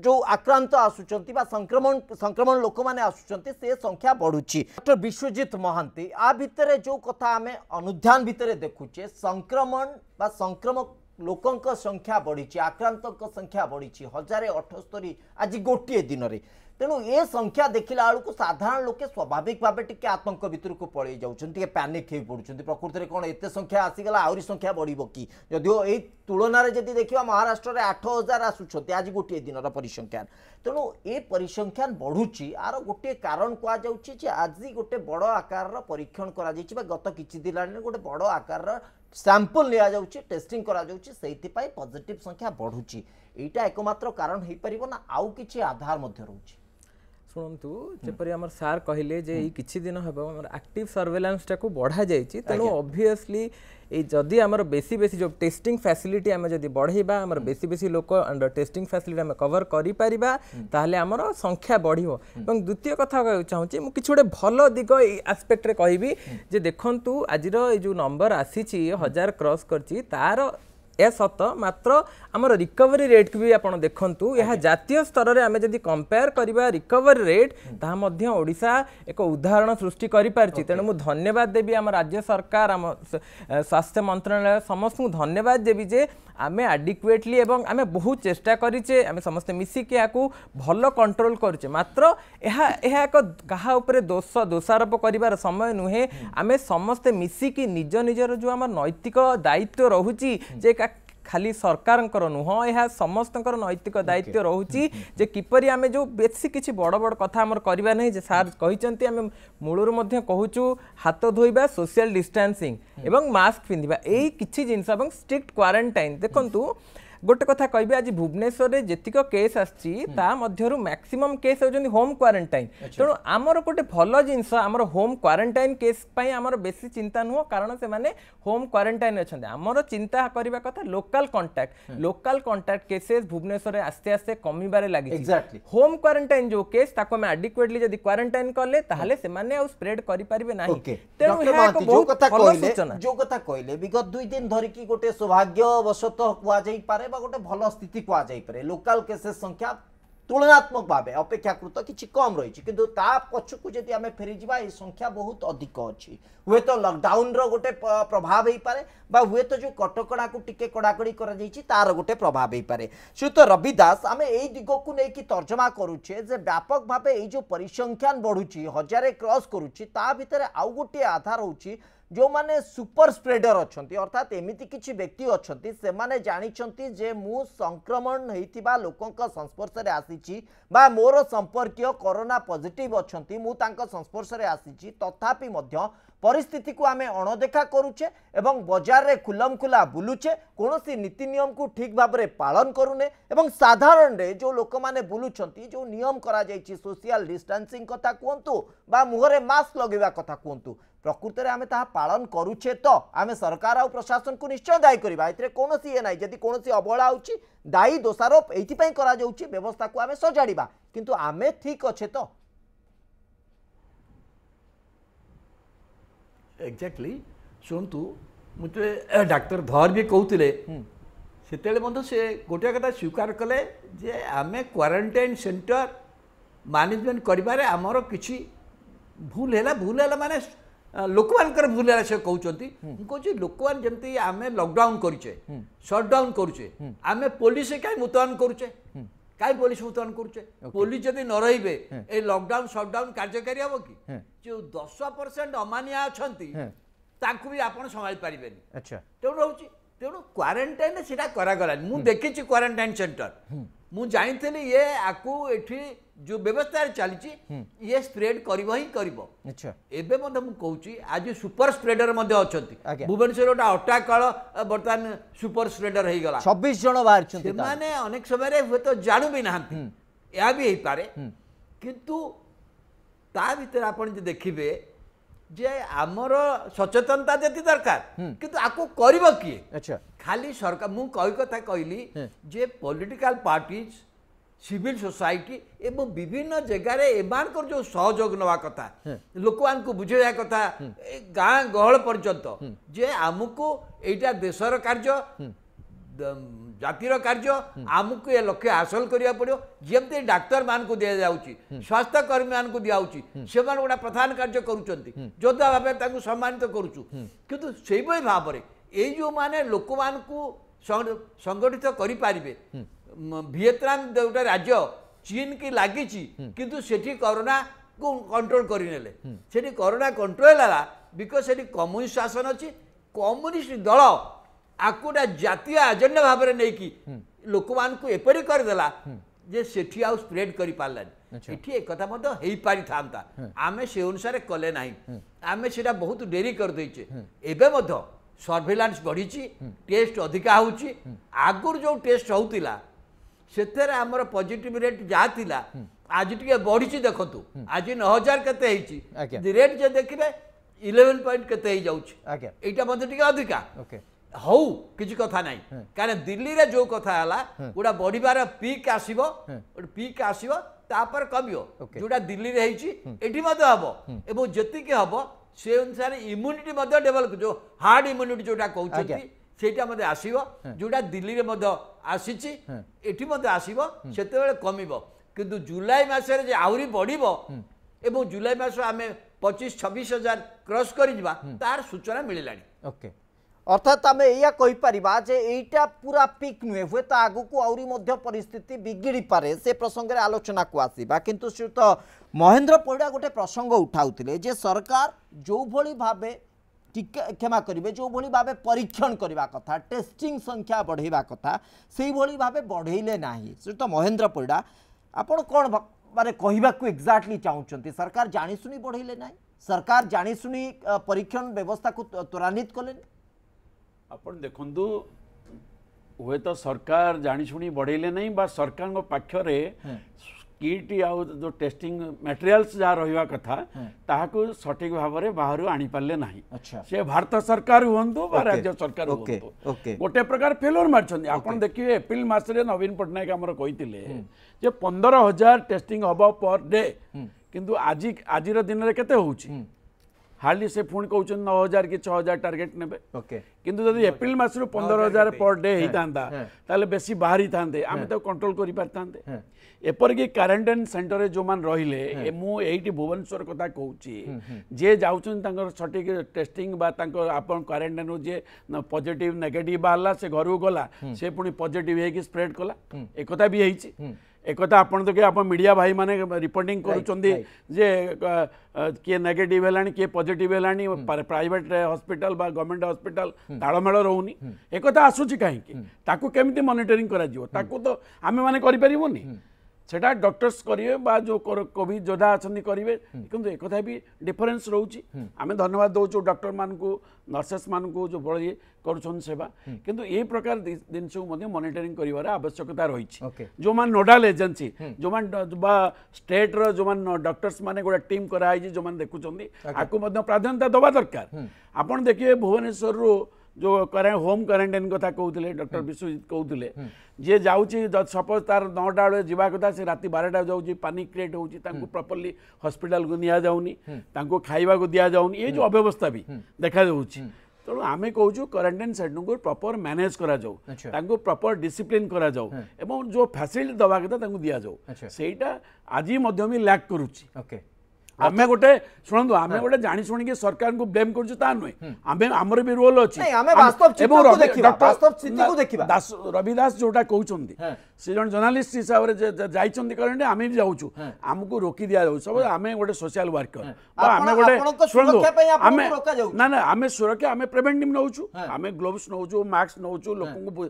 যে আক্রান্ত ଆସୁଛନ୍ତି ବା ସଂକ୍ରମଣ ସଂକ୍ରମଣ ଲୋକମାନେ ଆସୁଛନ୍ତି ସେ ସଂଖ୍ୟା ବଢ଼ୁଛି ଡକ୍ଟର ବିଶ୍ୱଜିତ ମହାନ୍ତି ଆ ଭିତରେ ଯେଉଁ କଥା ଆମେ ଅନୁଧ୍ୟାନ ଭିତରେ ଦେଖୁଛେ ସଂକ୍ରମଣ ବା ସଂକ୍ରମ ଲୋକଙ୍କ ସଂଖ୍ୟା ବଢ଼ିଛି ଆକ୍ରାନ୍ତଙ୍କ ସଂଖ୍ୟା ବଢ଼ିଛି ହଜାରେ ଅଠସ୍ତରୀ ଆଜି ଗୋଟିଏ ଦିନରେ ତେଣୁ ଏ ସଂଖ୍ୟା ଦେଖିଲା ବେଳକୁ ସାଧାରଣ ଲୋକେ ସ୍ୱାଭାବିକ ଭାବେ ଟିକେ ଆତଙ୍କ ଭିତରକୁ ପଳେଇ ଯାଉଛନ୍ତି ଟିକେ ପ୍ୟାନିକ୍ ହେଇ ପଡ଼ୁଛନ୍ତି ପ୍ରକୃତରେ କ'ଣ ଏତେ ସଂଖ୍ୟା ଆସିଗଲା ଆହୁରି ସଂଖ୍ୟା ବଢ଼ିବ କି ଯଦିଓ ଏଇ ତୁଳନାରେ ଯଦି ଦେଖିବା ମହାରାଷ୍ଟ୍ରରେ ଆଠ ହଜାର ଆସୁଛନ୍ତି ଆଜି ଗୋଟିଏ ଦିନର ପରିସଂଖ୍ୟାନ ତେଣୁ ଏ ପରିସଂଖ୍ୟାନ ବଢ଼ୁଛି ଆର ଗୋଟିଏ କାରଣ କୁହାଯାଉଛି ଯେ ଆଜି ଗୋଟେ ବଡ଼ ଆକାରର ପରୀକ୍ଷଣ କରାଯାଇଛି ବା ଗତ କିଛି ଦିନ ହେଲାଣି ଗୋଟେ ବଡ଼ ଆକାରର স্যাম্পল নেওয়া যাচ্ছে টেস্টিং করা যাচ্ছে সেইপাই পজিটিভ সংখ্যা বড়ুচি এইটা একমাত্র কারণ হয়ে পাব না আউ কিছু আধার মধ্যে রয়েছে ଶୁଣନ୍ତୁ ଯେପରି ଆମର ସାର୍ କହିଲେ ଯେ ଏଇ କିଛି ଦିନ ହେବ ଆମର ଆକ୍ଟିଭ ସର୍ଭେଲାନ୍ସଟାକୁ ବଢ଼ାଯାଇଛି ତେଣୁ ଅବଭିୟସଲି ଏଇ ଯଦି ଆମର ବେଶୀ ବେଶୀ ଯେଉଁ ଟେଷ୍ଟିଂ ଫ୍ୟାସିଲିଟି ଆମେ ଯଦି ବଢ଼େଇବା ଆମର ବେଶୀ ବେଶୀ ଲୋକ ଟେଷ୍ଟିଂ ଫ୍ୟାସିଲିଟି ଆମେ କଭର କରିପାରିବା ତାହେଲେ ଆମର ସଂଖ୍ୟା ବଢ଼ିବ ଏବଂ ଦ୍ୱିତୀୟ କଥା ଚାହୁଁଛି ମୁଁ କିଛି ଗୋଟେ ଭଲ ଦିଗ ଏଇ ଆସ୍ପେକ୍ଟରେ କହିବି ଯେ ଦେଖନ୍ତୁ ଆଜିର ଏଇ ଯେଉଁ ନମ୍ବର ଆସିଛି ହଜାର କ୍ରସ୍ କରିଛି ତାର ଏହା ସତ ମାତ୍ର ଆମର ରିକଭରି ରେଟ୍କୁ ବି ଆପଣ ଦେଖନ୍ତୁ ଏହା ଜାତୀୟ ସ୍ତରରେ ଆମେ ଯଦି କମ୍ପେୟାର କରିବା ରିକଭରି ରେଟ୍ ତାହା ମଧ୍ୟ ଓଡ଼ିଶା ଏକ ଉଦାହରଣ ସୃଷ୍ଟି କରିପାରିଛି ତେଣୁ ମୁଁ ଧନ୍ୟବାଦ ଦେବି ଆମ ରାଜ୍ୟ ସରକାର ଆମ ସ୍ୱାସ୍ଥ୍ୟ ମନ୍ତ୍ରଣାଳୟ ସମସ୍ତଙ୍କୁ ଧନ୍ୟବାଦ ଦେବି ଯେ ଆମେ ଆଡିକୁଏଟଲି ଏବଂ ଆମେ ବହୁତ ଚେଷ୍ଟା କରିଛେ ଆମେ ସମସ୍ତେ ମିଶିକି ଏହାକୁ ଭଲ କଣ୍ଟ୍ରୋଲ କରୁଛେ ମାତ୍ର ଏହା ଏହା ଏକ କାହା ଉପରେ ଦୋଷ ଦୋଷାରୋପ କରିବାର ସମୟ ନୁହେଁ ଆମେ ସମସ୍ତେ ମିଶିକି ନିଜ ନିଜର ଯେଉଁ ଆମର ନୈତିକ ଦାୟିତ୍ୱ ରହୁଛି ଯେ ଖାଲି ସରକାରଙ୍କର ନୁହଁ ଏହା ସମସ୍ତଙ୍କର ନୈତିକ ଦାୟିତ୍ୱ ରହୁଛି ଯେ କିପରି ଆମେ ଯେଉଁ ବେଶୀ କିଛି ବଡ଼ ବଡ଼ କଥା ଆମର କରିବା ନାହିଁ ଯେ ସାର୍ କହିଛନ୍ତି ଆମେ ମୂଳରୁ ମଧ୍ୟ କହୁଛୁ ହାତ ଧୋଇବା ସୋସିଆଲ ଡିଷ୍ଟାନ୍ସିଂ ଏବଂ ମାସ୍କ ପିନ୍ଧିବା ଏଇ କିଛି ଜିନିଷ ଏବଂ ଷ୍ଟ୍ରିକ୍ଟ କ୍ୱାରେଣ୍ଟାଇନ୍ ଦେଖନ୍ତୁ ଗୋଟେ କଥା କହିବି ଆଜି ଭୁବନେଶ୍ୱରରେ ଯେତିକ କେସ୍ ଆସିଛି ତା ମଧ୍ୟରୁ ମ୍ୟାକ୍ସିମମ୍ କେସ୍ ହେଉଛନ୍ତି ହୋମ୍ କ୍ୱାରେଣ୍ଟାଇନ୍ ତେଣୁ ଆମର ଗୋଟେ ଭଲ ଜିନିଷ ଆମର ହୋମ୍ କ୍ୱାରେଣ୍ଟାଇନ୍ କେସ୍ ପାଇଁ ଆମର ବେଶୀ ଚିନ୍ତା ନୁହଁ କାରଣ ସେମାନେ ହୋମ୍ କ୍ୱାରେଣ୍ଟାଇନ୍ ଅଛନ୍ତି ଆମର ଚିନ୍ତା କରିବା କଥା local contact local contact cases ଭୁବନେଶ୍ୱରରେ ଆସ୍ତେ ଆସ୍ତେ କମିବାରେ ଲାଗିଛି ହୋମ୍ କ୍ୱାରେଣ୍ଟାଇନ୍ ଯେଉଁ କେସ୍ ତାକୁ ଆମେ ଆଡିକୁଏଟଲି ଯଦି କ୍ୱାରେଣ୍ଟାଇନ୍ କଲେ ତାହେଲେ ସେମାନେ ଆଉ ସ୍ପ୍ରେଡ କରିପାରିବେ ନାହିଁ ତେଣୁ ଏହା ଏକ ବହୁତ ଭଲ ସୂଚନା ଯେଉଁ କଥା କହିଲେ ବିଗତ ଦୁଇ ଦିନ ଧରିକି ଗୋଟେ ସୌଭାଗ୍ୟବଶତଃ କୁହାଯାଇପାରେ ବା ଗୋଟେ ଭଲ ସ୍ଥିତି କୁହାଯାଇପାରେ ଲୋକାଲ କେସେସ୍ ସଂଖ୍ୟା তুলনাত্মক ভাবে অপেক্ষাকৃত কিছু কম রয়েছে কিন্তু তা পছকু যদি আমি ফেরিযা এই সংখ্যা বহুত অধিক অছি হুয়েত লকডাউনর গোটে প্রভাব হইপরে বা হুয়েত যে কটকড়া টিকে কড়াকড়ি করা যাইছি তার গোটে প্রভাব হইপরে সুত রবি দাস আমি এই দিগক নেই তর্জমা করুছে যে ব্যাপক ভাবে এই যে পরিসংখ্যান বড়ুছি হাজারে ক্রস করুছি তা ভিতরে আউ গোটিয়ে আধার হচ্ছে ଯେଉଁମାନେ ସୁପର ସ୍ପ୍ରେଡର୍ ଅଛନ୍ତି ଅର୍ଥାତ୍ ଏମିତି କିଛି ବ୍ୟକ୍ତି ଅଛନ୍ତି ସେମାନେ ଜାଣିଛନ୍ତି ଯେ ମୁଁ ସଂକ୍ରମଣ ହେଇଥିବା ଲୋକଙ୍କ ସଂସ୍ପର୍ଶରେ ଆସିଛି ବା ମୋର ସମ୍ପର୍କୀୟ କରୋନା ପଜିଟିଭ୍ ଅଛନ୍ତି ମୁଁ ତାଙ୍କ ସଂସ୍ପର୍ଶରେ ଆସିଛି ତଥାପି ମଧ୍ୟ পরিস্থিতিকে আমি অণদেখা করুছে এবং বজারে খুলমখুলা বুলুছে কোণী নীতি নিয়মকু ঠিক ভাবে পালন করুনে এবং সাধারণে যে লোক মানে বুলুচার যে নিয়ম করা যাই সোশিয়াল ডিষ্টান্সিং কথা কুহতু বা মুহরে মাস্ক লগেবা কথা কুহতু প্রকৃতরে আমি তাহা পালন করুছে তো আমি সরকার আ প্রশাসনকে নিশ্চয় দায়ী করা এতে কোণী ইয়ে নাই যদি কোণী অবহেলা হচ্ছে দায়ী দোষারোপ এইপাই করা যাচ্ছে ব্যবস্থা আমি সজাড়া কিন্তু আমি ঠিক অছে তো ଏକ୍ଜାକ୍ଟଲି ଶୁଣନ୍ତୁ ମୋତେ ଡାକ୍ତର ଧର ବି କହୁଥିଲେ ସେତେବେଳେ ମଧ୍ୟ ସେ ଗୋଟିଏ କଥା ସ୍ୱୀକାର କଲେ ଯେ ଆମେ କ୍ୱାରେଣ୍ଟାଇନ୍ ସେଣ୍ଟର ମ୍ୟାନେଜମେଣ୍ଟ କରିବାରେ ଆମର କିଛି ଭୁଲ ହେଲା ଭୁଲ ହେଲା ମାନେ ଲୋକମାନଙ୍କର ଭୁଲ ହେଲା ସେ କହୁଛନ୍ତି ମୁଁ କହୁଛି ଲୋକମାନେ ଯେମିତି ଆମେ ଲକଡାଉନ୍ କରୁଛେ ସଟ୍ଡାଉନ୍ କରୁଛେ ଆମେ ପୋଲିସ କାହିଁ ମୁତୟନ କରୁଛେ କାହିଁ ପୋଲିସ ମୁତୟନ କରୁଛେ ପୋଲିସ ଯଦି ନ ରହିବେ ଏଇ ଲକଡାଉନ ସଟଡାଉନ କାର୍ଯ୍ୟକାରୀ ହେବ କି ଯେଉଁ ଦଶ ପରସେଣ୍ଟ ଅମାନିଆ ଅଛନ୍ତି ତାଙ୍କୁ ବି ଆପଣ ସମ୍ଭାଳି ପାରିବେନି ଆଚ୍ଛା ତେଣୁ ରହୁଛି ତେଣୁ କ୍ୱାରେଣ୍ଟାଇନ୍ ସେଇଟା କରାଗଲାନି ମୁଁ ଦେଖିଛି କ୍ୱାରେଣ୍ଟାଇନ୍ ସେଣ୍ଟର ମୁଁ ଜାଣିଥିଲି ଇଏ ଆକୁ ଏଠି ଯେଉଁ ବ୍ୟବସ୍ଥାରେ ଚାଲିଛି ଇଏ ସ୍ପ୍ରେଡ୍ କରିବ ହିଁ କରିବ ଏବେ ମଧ୍ୟ ମୁଁ କହୁଛି ଆଜି ସୁପର ସ୍ପ୍ରେଡର ମଧ୍ୟ ଅଛନ୍ତି ଭୁବନେଶ୍ୱର ଗୋଟେ ଅଟାକାଳ ବର୍ତ୍ତମାନ ସୁପର ସ୍ପ୍ରେଡର ହେଇଗଲା ଛବିଶ ଜଣ ବାହାରିଛନ୍ତି ସେମାନେ ଅନେକ ସମୟରେ ହୁଏତ ଜାଣୁ ବି ନାହାନ୍ତି ଏହା ବି ହେଇପାରେ କିନ୍ତୁ ତା ଭିତରେ ଆପଣ ଯଦି ଦେଖିବେ যে আমার সচেতনতা যেতে দরকার কিন্তু আকু করব কি আচ্ছা খালি সরকার মু কই কথা কইলি যে পলিটিক্যাল পার্টিজ সিভিল সোসাইটি এবং বিভিন্ন জায়গায় এমানকর যে সহযোগ নেওয়া কথা লোকমানকু বুঝাইয়া কথা গাঁ গহল পর্যন্ত যে আমুকু এইটা দেশর কার্য ଜାତିର କାର୍ଯ୍ୟ ଆମକୁ ଏ ଲକ୍ଷ୍ୟ ହାସଲ କରିବାକୁ ପଡ଼ିବ ଯେମିତି ଡାକ୍ତରମାନଙ୍କୁ ଦିଆଯାଉଛି ସ୍ୱାସ୍ଥ୍ୟକର୍ମୀମାନଙ୍କୁ ଦିଆହେଉଛି ସେମାନେ ଗୋଟେ ପ୍ରଧାନ କାର୍ଯ୍ୟ କରୁଛନ୍ତି ଯୋଦ୍ଧା ଭାବେ ତାଙ୍କୁ ସମ୍ମାନିତ କରୁଛୁ କିନ୍ତୁ ସେହିଭଳି ଭାବରେ ଏଇ ଯେଉଁମାନେ ଲୋକମାନଙ୍କୁ ସଂଗଠିତ କରିପାରିବେ ଭିଏତନାମ ଗୋଟେ ରାଜ୍ୟ ଚୀନ କି ଲାଗିଛି କିନ୍ତୁ ସେଠି କରୋନାକୁ କଣ୍ଟ୍ରୋଲ କରିନେଲେ ସେଠି କରୋନା କଣ୍ଟ୍ରୋଲ ହେଲା ବିକଜ ସେଠି କମ୍ୟୁନିଷ୍ଟ ଶାସନ ଅଛି କମ୍ୟୁନିଷ୍ଟ ଦଳ ଆକୁ ଗୋଟେ ଜାତୀୟ ଆଜେଣ୍ଡା ଭାବରେ ନେଇକି ଲୋକମାନଙ୍କୁ ଏପରି କରିଦେଲା ଯେ ସେଠି ଆଉ ସ୍ପ୍ରେଡ୍ କରିପାରିଲାନି ଏଠି ଏକଥା ମଧ୍ୟ ହେଇପାରିଥାନ୍ତା ଆମେ ସେ ଅନୁସାରେ କଲେ ନାହିଁ ଆମେ ସେଇଟା ବହୁତ ଡେରି କରିଦେଇଛେ ଏବେ ମଧ୍ୟ ସର୍ଭେଲାନ୍ସ ବଢ଼ିଛି ଟେଷ୍ଟ ଅଧିକା ହେଉଛି ଆଗରୁ ଯେଉଁ ଟେଷ୍ଟ ହେଉଥିଲା ସେଥିରେ ଆମର ପଜିଟିଭ ରେଟ୍ ଯାହା ଥିଲା ଆଜି ଟିକେ ବଢ଼ିଛି ଦେଖନ୍ତୁ ଆଜି ନଅ ହଜାର କେତେ ହେଇଛି ରେଟ୍ ଯେ ଦେଖିବେ ଇଲେଭେନ୍ ପଏଣ୍ଟ କେତେ ହେଇଯାଉଛି ଏଇଟା ମଧ୍ୟ ଟିକେ ଅଧିକା ହଉ କିଛି କଥା ନାହିଁ କାରଣ ଦିଲ୍ଲୀରେ ଯୋଉ କଥା ହେଲା ଗୋଟା ବଢିବାର ପିକ୍ ଆସିବ ଗୋଟେ ପିକ୍ ଆସିବ ତାପରେ କମିବ ଯୋଉଟା ଦିଲ୍ଲୀରେ ହେଇଛି ଏଠି ମଧ୍ୟ ହବ ଏବଂ ଯେତିକି ହବ ସେ ଅନୁସାରେ ଇମ୍ୟୁନିଟି ମଧ୍ୟ ଡେଭେଲପ୍ ଯୋଉ ହାର୍ଡ ଇମ୍ୟୁନିଟି ଯୋଉଟା କହୁଛନ୍ତି ସେଇଟା ମଧ୍ୟ ଆସିବ ଯୋଉଟା ଦିଲ୍ଲୀରେ ମଧ୍ୟ ଆସିଛି ଏଠି ମଧ୍ୟ ଆସିବ ସେତେବେଳେ କମିବ କିନ୍ତୁ ଜୁଲାଇ ମାସରେ ଯେ ଆହୁରି ବଢିବ ଏବଂ ଜୁଲାଇ ମାସ ଆମେ ପଚିଶ ଛବିଶ ହଜାର କ୍ରସ୍ କରିଯିବା ତାର ସୂଚନା ମିଳିଲାଣି ଓକେ অর্থাৎ আমি এয়া কইপারা যে এইটা পুরা পিক নুহে হুয়েত আগুক আহরি পরিস্থিতি বিগিড়ি পারে সে প্রসঙ্গে আলোচনা কু আসবা কিন্তু শ্রীযুক্ত মহেন্দ্র পরিড়া গোটে প্রসঙ্গ উঠাউলে যে সরকার যেভাবে ভাবে টিকা ক্ষমা করবে যেভাবে ভাবে পরীক্ষণ করা কথা টেস্টিং সংখ্যা বড়াইবা কথা সেইভাবে ভাবে বড়াইলে না শ্রীযুক্ত মহেন্দ্র পরিড়া আপনার কোণ মানে কহবাকে এক্জাক্টলি চাহুন সরকার জাশুনি বড়াইলে না সরকার জাশুনি পরীক্ষণ ব্যবস্থা ত্বরান্বিত কলেনি ଆପଣ ଦେଖନ୍ତୁ ହୁଏତ ସରକାର ଜାଣିଶୁଣି ବଢ଼େଇଲେ ନାହିଁ ବା ସରକାରଙ୍କ ପାଖରେ କିଟ୍ ଆଉ ଯେଉଁ ଟେଷ୍ଟିଂ ମେଟେରିଆଲ୍ସ ଯାହା ରହିବା କଥା ତାହାକୁ ସଠିକ୍ ଭାବରେ ବାହାରୁ ଆଣିପାରିଲେ ନାହିଁ ସେ ଭାରତ ସରକାର ହୁଅନ୍ତୁ ବା ରାଜ୍ୟ ସରକାର ହୁଅନ୍ତୁ ଗୋଟେ ପ୍ରକାର ଫେଲର ମାରିଛନ୍ତି ଆପଣ ଦେଖିବେ ଏପ୍ରିଲ ମାସରେ ନବୀନ ପଟ୍ଟନାୟକ ଆମର କହିଥିଲେ ଯେ ପନ୍ଦର ହଜାର ଟେଷ୍ଟିଂ ହେବ ପର୍ ଡେ କିନ୍ତୁ ଆଜି ଆଜିର ଦିନରେ କେତେ ହେଉଛି हार्डली से पुणी कौन नौ हजार कि छः हजार टार्गेट ने कि जदि एप्रिल मसर पंदर हजार पर डे होता बेस बाहरी था आम कंट्रोल करें एपरिक क्वारेटाइन सेन्टर जो मैंने रही मुझे भुवनेश्वर क्या कहूँ हाँ, हाँ। जे जाऊँ सठिक टेस्टिंग क्वारेटाइन जे पजिट नेगेट बाहर से घर को गला हाँ। से पुणी पजिट हो स्प्रेड कला एक भी होती একথা আপনার তো কে আপনার মিডিয়া ভাই মানে রিপোর্টিং করছেন যে কি নেগেটিভ হল কি পজিটিভ হল প্রাইভেট হসপিটাল বা গভর্নমেন্ট হসপিটাল তাড়মেল রহুনি একথা আসুচি কাহি তাকে কমিটি মনিটরিং করা তাকে তো আমি মানে করে পারিবনি সেটা ডক্টর্স করবে বা যে কোভিড যোদ্ধা অনেক করবে কিন্তু একথা বি ডিফরেন্স রয়েছে আমি ধন্যবাদ দৌছু ডক্টর মানুষ নর্সেস মানুষ যেভাবে করছেন সেবা কিন্তু এই প্রকার জিনিসকে মধ্যে মনিটরিং করবার আবশ্যকতা রয়েছে যে নোডাল এজেন্সি যে বা স্টেটর যে ডক্টর্স মানে গোটা টিম করা হয়েছে যে দেখুছেন আকু প্রাধান্যতা দেওয়া দরকার আপনার দেখবে ভুবনেশ্বর जो करें होम क्वारेन्टाइन कथा कहते डक्टर विश्वजित कहते जे जाऊँगी सपोज तार नौटा बेले जावा कथा से रात बारटा जा पानी क्रिएट हो प्रपरली हस्पिटाल को नि खावा दिजाऊन ये जो अव्यवस्था भी देखा जाऊँगी ତେଣୁ ଆମେ କହୁଛୁ କ୍ୱାରେଣ୍ଟାଇନ୍ ସେଣ୍ଟରକୁ प्रपर मैनेज କରାଯାଉ प्रपर ପ୍ରପର कर କରାଯାଉ ଏବଂ ଯେଉଁ ଫ୍ୟାସିଲିଟି ଦେବା କଥା ତାଙ୍କୁ ଦିଆଯାଉ ସେଇଟା ଆଜି ମଧ୍ୟ ଆମେ ଗୋଟେ ଶୁଣନ୍ତୁ ଆମେ ଗୋଟେ ଜାଣି ଶୁଣିକି ସରକାରଙ୍କୁ ବ୍ଲେମ୍ କରୁଛୁ ତା ନୁହେଁ ଆମେ ଆମର ବି ରୋଲ୍ ଅଛି ଏବଂ ରବି ଦାସ ଯୋଉଟା କହୁଛନ୍ତି ସେ ଜଣେ ଜର୍ଣ୍ଣାଲିଷ୍ଟ ହିସାବରେ ଯାଇଛନ୍ତି କରେଣ୍ଟ ଆମେ ବି ଯାଉଛୁ ଆମକୁ ରୋକି ଦିଆଯାଉଛି ସବୁ ଆମେ ଗୋଟେ ସୋସିଆଲ ୱାର୍କର ଆମେ ଗୋଟେ ଶୁଣନ୍ତୁ ଆମେ ନା ନା ଆମେ ସୁରକ୍ଷା ଆମେ ପ୍ରିଭେଣ୍ଟିଭ୍ ନେଉଛୁ ଆମେ ଗ୍ଲୋଭ୍ସ ନେଉଛୁ ମାସ୍କ ନେଉଛୁ ଲୋକଙ୍କୁ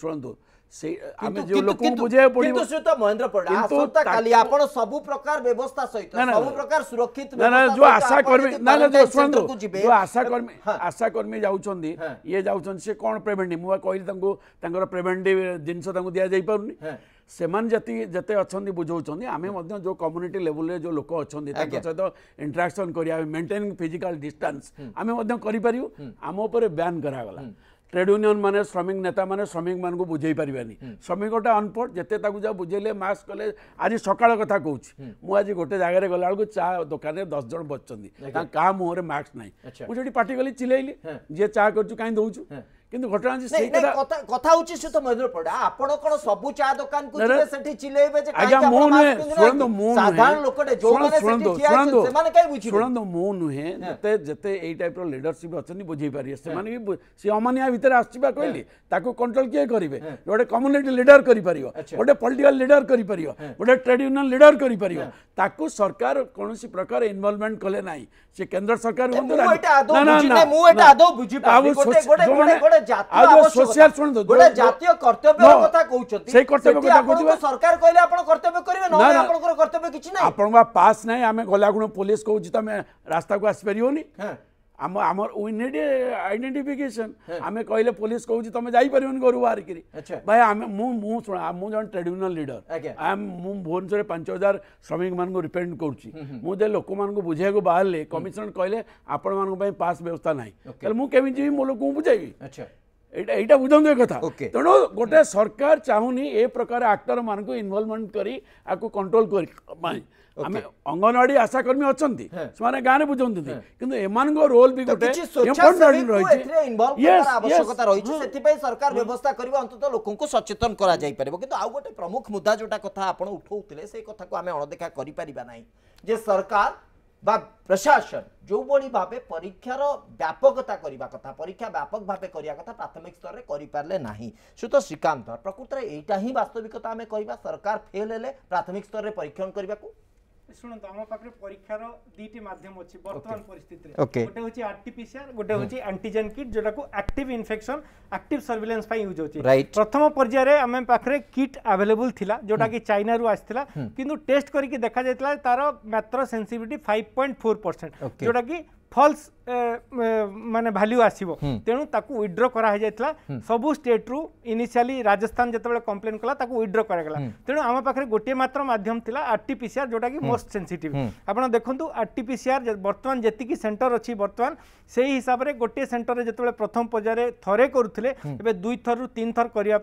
ଶୁଣନ୍ତୁ ଆମେ ଯେଉଁ ଲୋକଙ୍କୁ ବୁଝେଇବାକୁ ପଡ଼ିବ ଶ୍ରୀତ ମହେନ୍ଦ୍ର ପରିଡ଼ା ଆସନ୍ତାକାଲି ଆପଣ ସବୁ ପ୍ରକାର ବ୍ୟବସ୍ଥା ସହିତ ସବୁ ପ୍ରକାର ସୁରକ୍ଷିତ ଯେଉଁ ଆଶା କର୍ମୀ ନା ନା ଶୁଣନ୍ତୁ ଯେଉଁ ଆଶା କର୍ମୀ ଆଶା କର୍ମୀ ଯାଉଛନ୍ତି ଇଏ ଯାଉଛନ୍ତି ସେ କ'ଣ ପ୍ରିଭେଣ୍ଟିଭ ମୁଁ କହିଲି ତାଙ୍କୁ ତାଙ୍କର ପ୍ରିଭେଣ୍ଟିଭ ଜିନିଷ ତାଙ୍କୁ ଦିଆଯାଇପାରୁନି ସେମାନେ ଯେତିକି ଯେତେ ଅଛନ୍ତି ବୁଝାଉଛନ୍ତି ଆମେ ମଧ୍ୟ ଯେଉଁ କମ୍ୟୁନିଟି ଲେଭେଲରେ ଯେଉଁ ଲୋକ ଅଛନ୍ତି ତାଙ୍କ ସହିତ ଇଣ୍ଟରାକ୍ସନ୍ କରିବା ମେଣ୍ଟେନିଂ ଫିଜିକାଲ ଡିଷ୍ଟାନ୍ସ ଆମେ ମଧ୍ୟ କରିପାରିବୁ ଆମ ଉପରେ ବ୍ୟାନ୍ କରାଗଲା ट्रेड युनियन म श्रमिक नेता श्रमिक म बुझै पारि श्रमिक टा अनपढ जे त बुझैले मास्क कले आज सकाल कथा कि आज गोटे जग्गा गला बोक दसजना बस्छ कहाँ मुहेक पार्टी मिल् चिलैली जे चाहिँ कहीँ दो কিন্তু ঘটনা যে সেই কথা কথা হচ্ছে সে তো মহেন্দ্র পড়া আপন কোন সবু চা দোকান কু জিবে সেটি চিলেইবে যে কাই মু নুহে শুনন্তু মু নুহে সাধারণ লোকটে যো মানে সেটি ঠিয়া আছে সেমানে কাই বুঝি শুনন্তু মু নুহে যেতে যেতে এই টাইপ ৰ লিডৰশিপ অছনি বুঝি পাৰি সেমানে বি সি অমানিয়া ভিতরে আসছি বা কইলি তাকো কন্ট্রোল কিয়ে করিবে গোটে কমিউনিটি লিডার করি পারিব গোটে পলিটিকাল লিডার করি পারিব গোটে ট্রেড ইউনিয়ন লিডার করি পারিব তাকো সরকার কোনসি প্রকার ইনভলভমেন্ট কলে নাই ସେ କେନ୍ଦ୍ର ସରକାର ହୁଅନ୍ତୁ ଆପଣଙ୍କ ପାସ୍ ନାହିଁ ଆମେ ଗଲାଗୁଣ ପୋଲିସ କହୁଛି ତମେ ରାସ୍ତାକୁ ଆସିପାରିବନି आम आम आइडेटिफिकेसन आम कहले पुलिस कौन तुम जापर घर बाहर भाई आम मुझे जन trade union leader I am Bhubaneswar पांच हजार श्रमिक मान रिप्रेजेंट कर लोक मूँ बुझे बाहर कमिशन कहे आपण मैं पास व्यवस्था ना मुझे केमी जी मो लोक बुझेबी ଏଇଟା ବୁଝନ୍ତୁ एक କଥା ତେଣୁ ଗୋଟେ ସରକାର ଚାହୁଁନି ଏ ପ୍ରକାର ଆକ୍ଟର ମାନଙ୍କୁ ଇନଭଲଭମେଣ୍ଟ କରି ଆକୁ କଣ୍ଟ୍ରୋଲ ଆମେ ଅଙ୍ଗନବାଡି ଆଶାକର୍ମୀ ଅଛନ୍ତି ସେମାନେ ଗାଁରେ ବୁଝାଉଛନ୍ତି କିନ୍ତୁ ଏମାନଙ୍କ ରୋଲ ବି ଗୋଟେ ଆବଶ୍ୟକତା ରହିଛି ସେଥିପାଇଁ ସରକାର ବ୍ୟବସ୍ଥା କରିବ ଅନ୍ତତଃ ଲୋକଙ୍କୁ ସଚେତନ କରାଯାଇପାରିବ କିନ୍ତୁ ଆଉ ଗୋଟେ ପ୍ରମୁଖ ମୁଦ୍ଦା ଯୋଉଟା କଥା ଆପଣ ଉଠାଉଥିଲେ ସେଇ କଥାକୁ ଆମେ ଅଣଦେଖା କରିପାରିବା ନାହିଁ ଯେ ସରକାର বা প্রশাসন যেভাবে ভাবে পরীক্ষার ব্যাপকতা করা কথা পরীক্ষা ব্যাপক ভাবে করা কথা প্রাথমিক স্তরে করে পারে না সুত শ্রীকান্ত প্রকৃতরে এইটা হি বাস্তবিকতা আমি কহা সরকার ফেল হলে প্রাথমিক স্তরে পরীক্ষণ করা ଶୁଣନ୍ତୁ ଆମ ପାଖରେ ପରୀକ୍ଷାର ଦୁଇଟି ମାଧ୍ୟମ ଅଛି ବର୍ତ୍ତମାନ ପରିସ୍ଥିତିରେ ଗୋଟେ ହେଉଛି ଆର୍ଟିପିସିଆର ଗୋଟେ ହେଉଛି ଆଣ୍ଟିଜେନ୍ କିଟ୍ ଯୋଉଟାକୁ ଆକ୍ଟିଭ ଇନଫେକ୍ସନ ଆକ୍ଟିଭ ସର୍ଭିଲାନ୍ସ ପାଇଁ ୟୁଜ୍ ହେଉଛି ପ୍ରଥମ ପର୍ଯ୍ୟାୟରେ ଆମ ପାଖରେ କିଟ୍ ଆଭେଲେବୁଲ ଥିଲା ଯୋଉଟାକି ଚାଇନାରୁ ଆସିଥିଲା କିନ୍ତୁ ଟେଷ୍ଟ କରିକି ଦେଖାଯାଇଥିଲା ତାର ମାତ୍ର sensitivity five point four percent ଯୋଉଟାକି ফলস eh, eh, মানে ভ্যালু আসব তেমন তাকে উইড্র করা হয়ে যাই সবু স্টেট রু ইনিশিয়ালি রাজস্থান যেতবে কমপ্লেন কলা তাকে উইড্র করা তেমন আমার পাখে গোটিয়ে মাত্র মাধ্যম লা আরটিপিসিআর যেটা কি মোস্ট সেনসিটিভ আপনার দেখুন আরটিপিসিআর বর্তমান যেতিকি সেন্টর অছি বর্তমান সেই হিসাবে গোটিয়ে সেন্টরে যেতবে প্রথম পর্যায়ে থরে করুলে এবে দুই থর তিন থর করা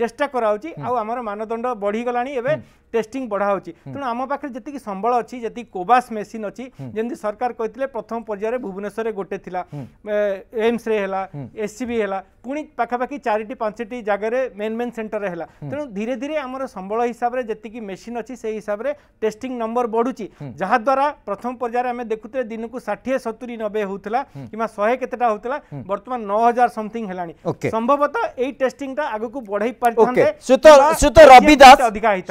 চেষ্টা করা হচ্ছে আমার মানদণ্ড বড়িগলা এবে টেস্টিং বড়া হচ্ছে তেমন আম পাখে যেত সম্বল অছি যেত কোবাস মেসিন অছি যেমনি সরকার কে প্রথম পর্যায়ে ভুবনেশ্বরের গোটে লা এইমসরে হেলা এসসিবি হেলা পুঁ পাখাপাখি চারিটি পাঁচটি জায়গায় মেন মেন সেটর হেলা তেমন ধীরে ধীরে আমার সম্বল হিসাবে যেত মেসিন অছি সেই হিসাবে টেস্টিং নম্বর বড়ুচি যাহাদ্বারা প্রথম পর্যায়ে আমি দেখুলে দিনক ষাঠিয়ে সতুরি নবে হোলা কিংবা শহে কেতটা হোলা বর্তমান ন হাজার সমথিং হেলা সম্ভবত এই টেস্টিংটা আগুক বড়াই পারিথান্তে সুত সুত রবি দাস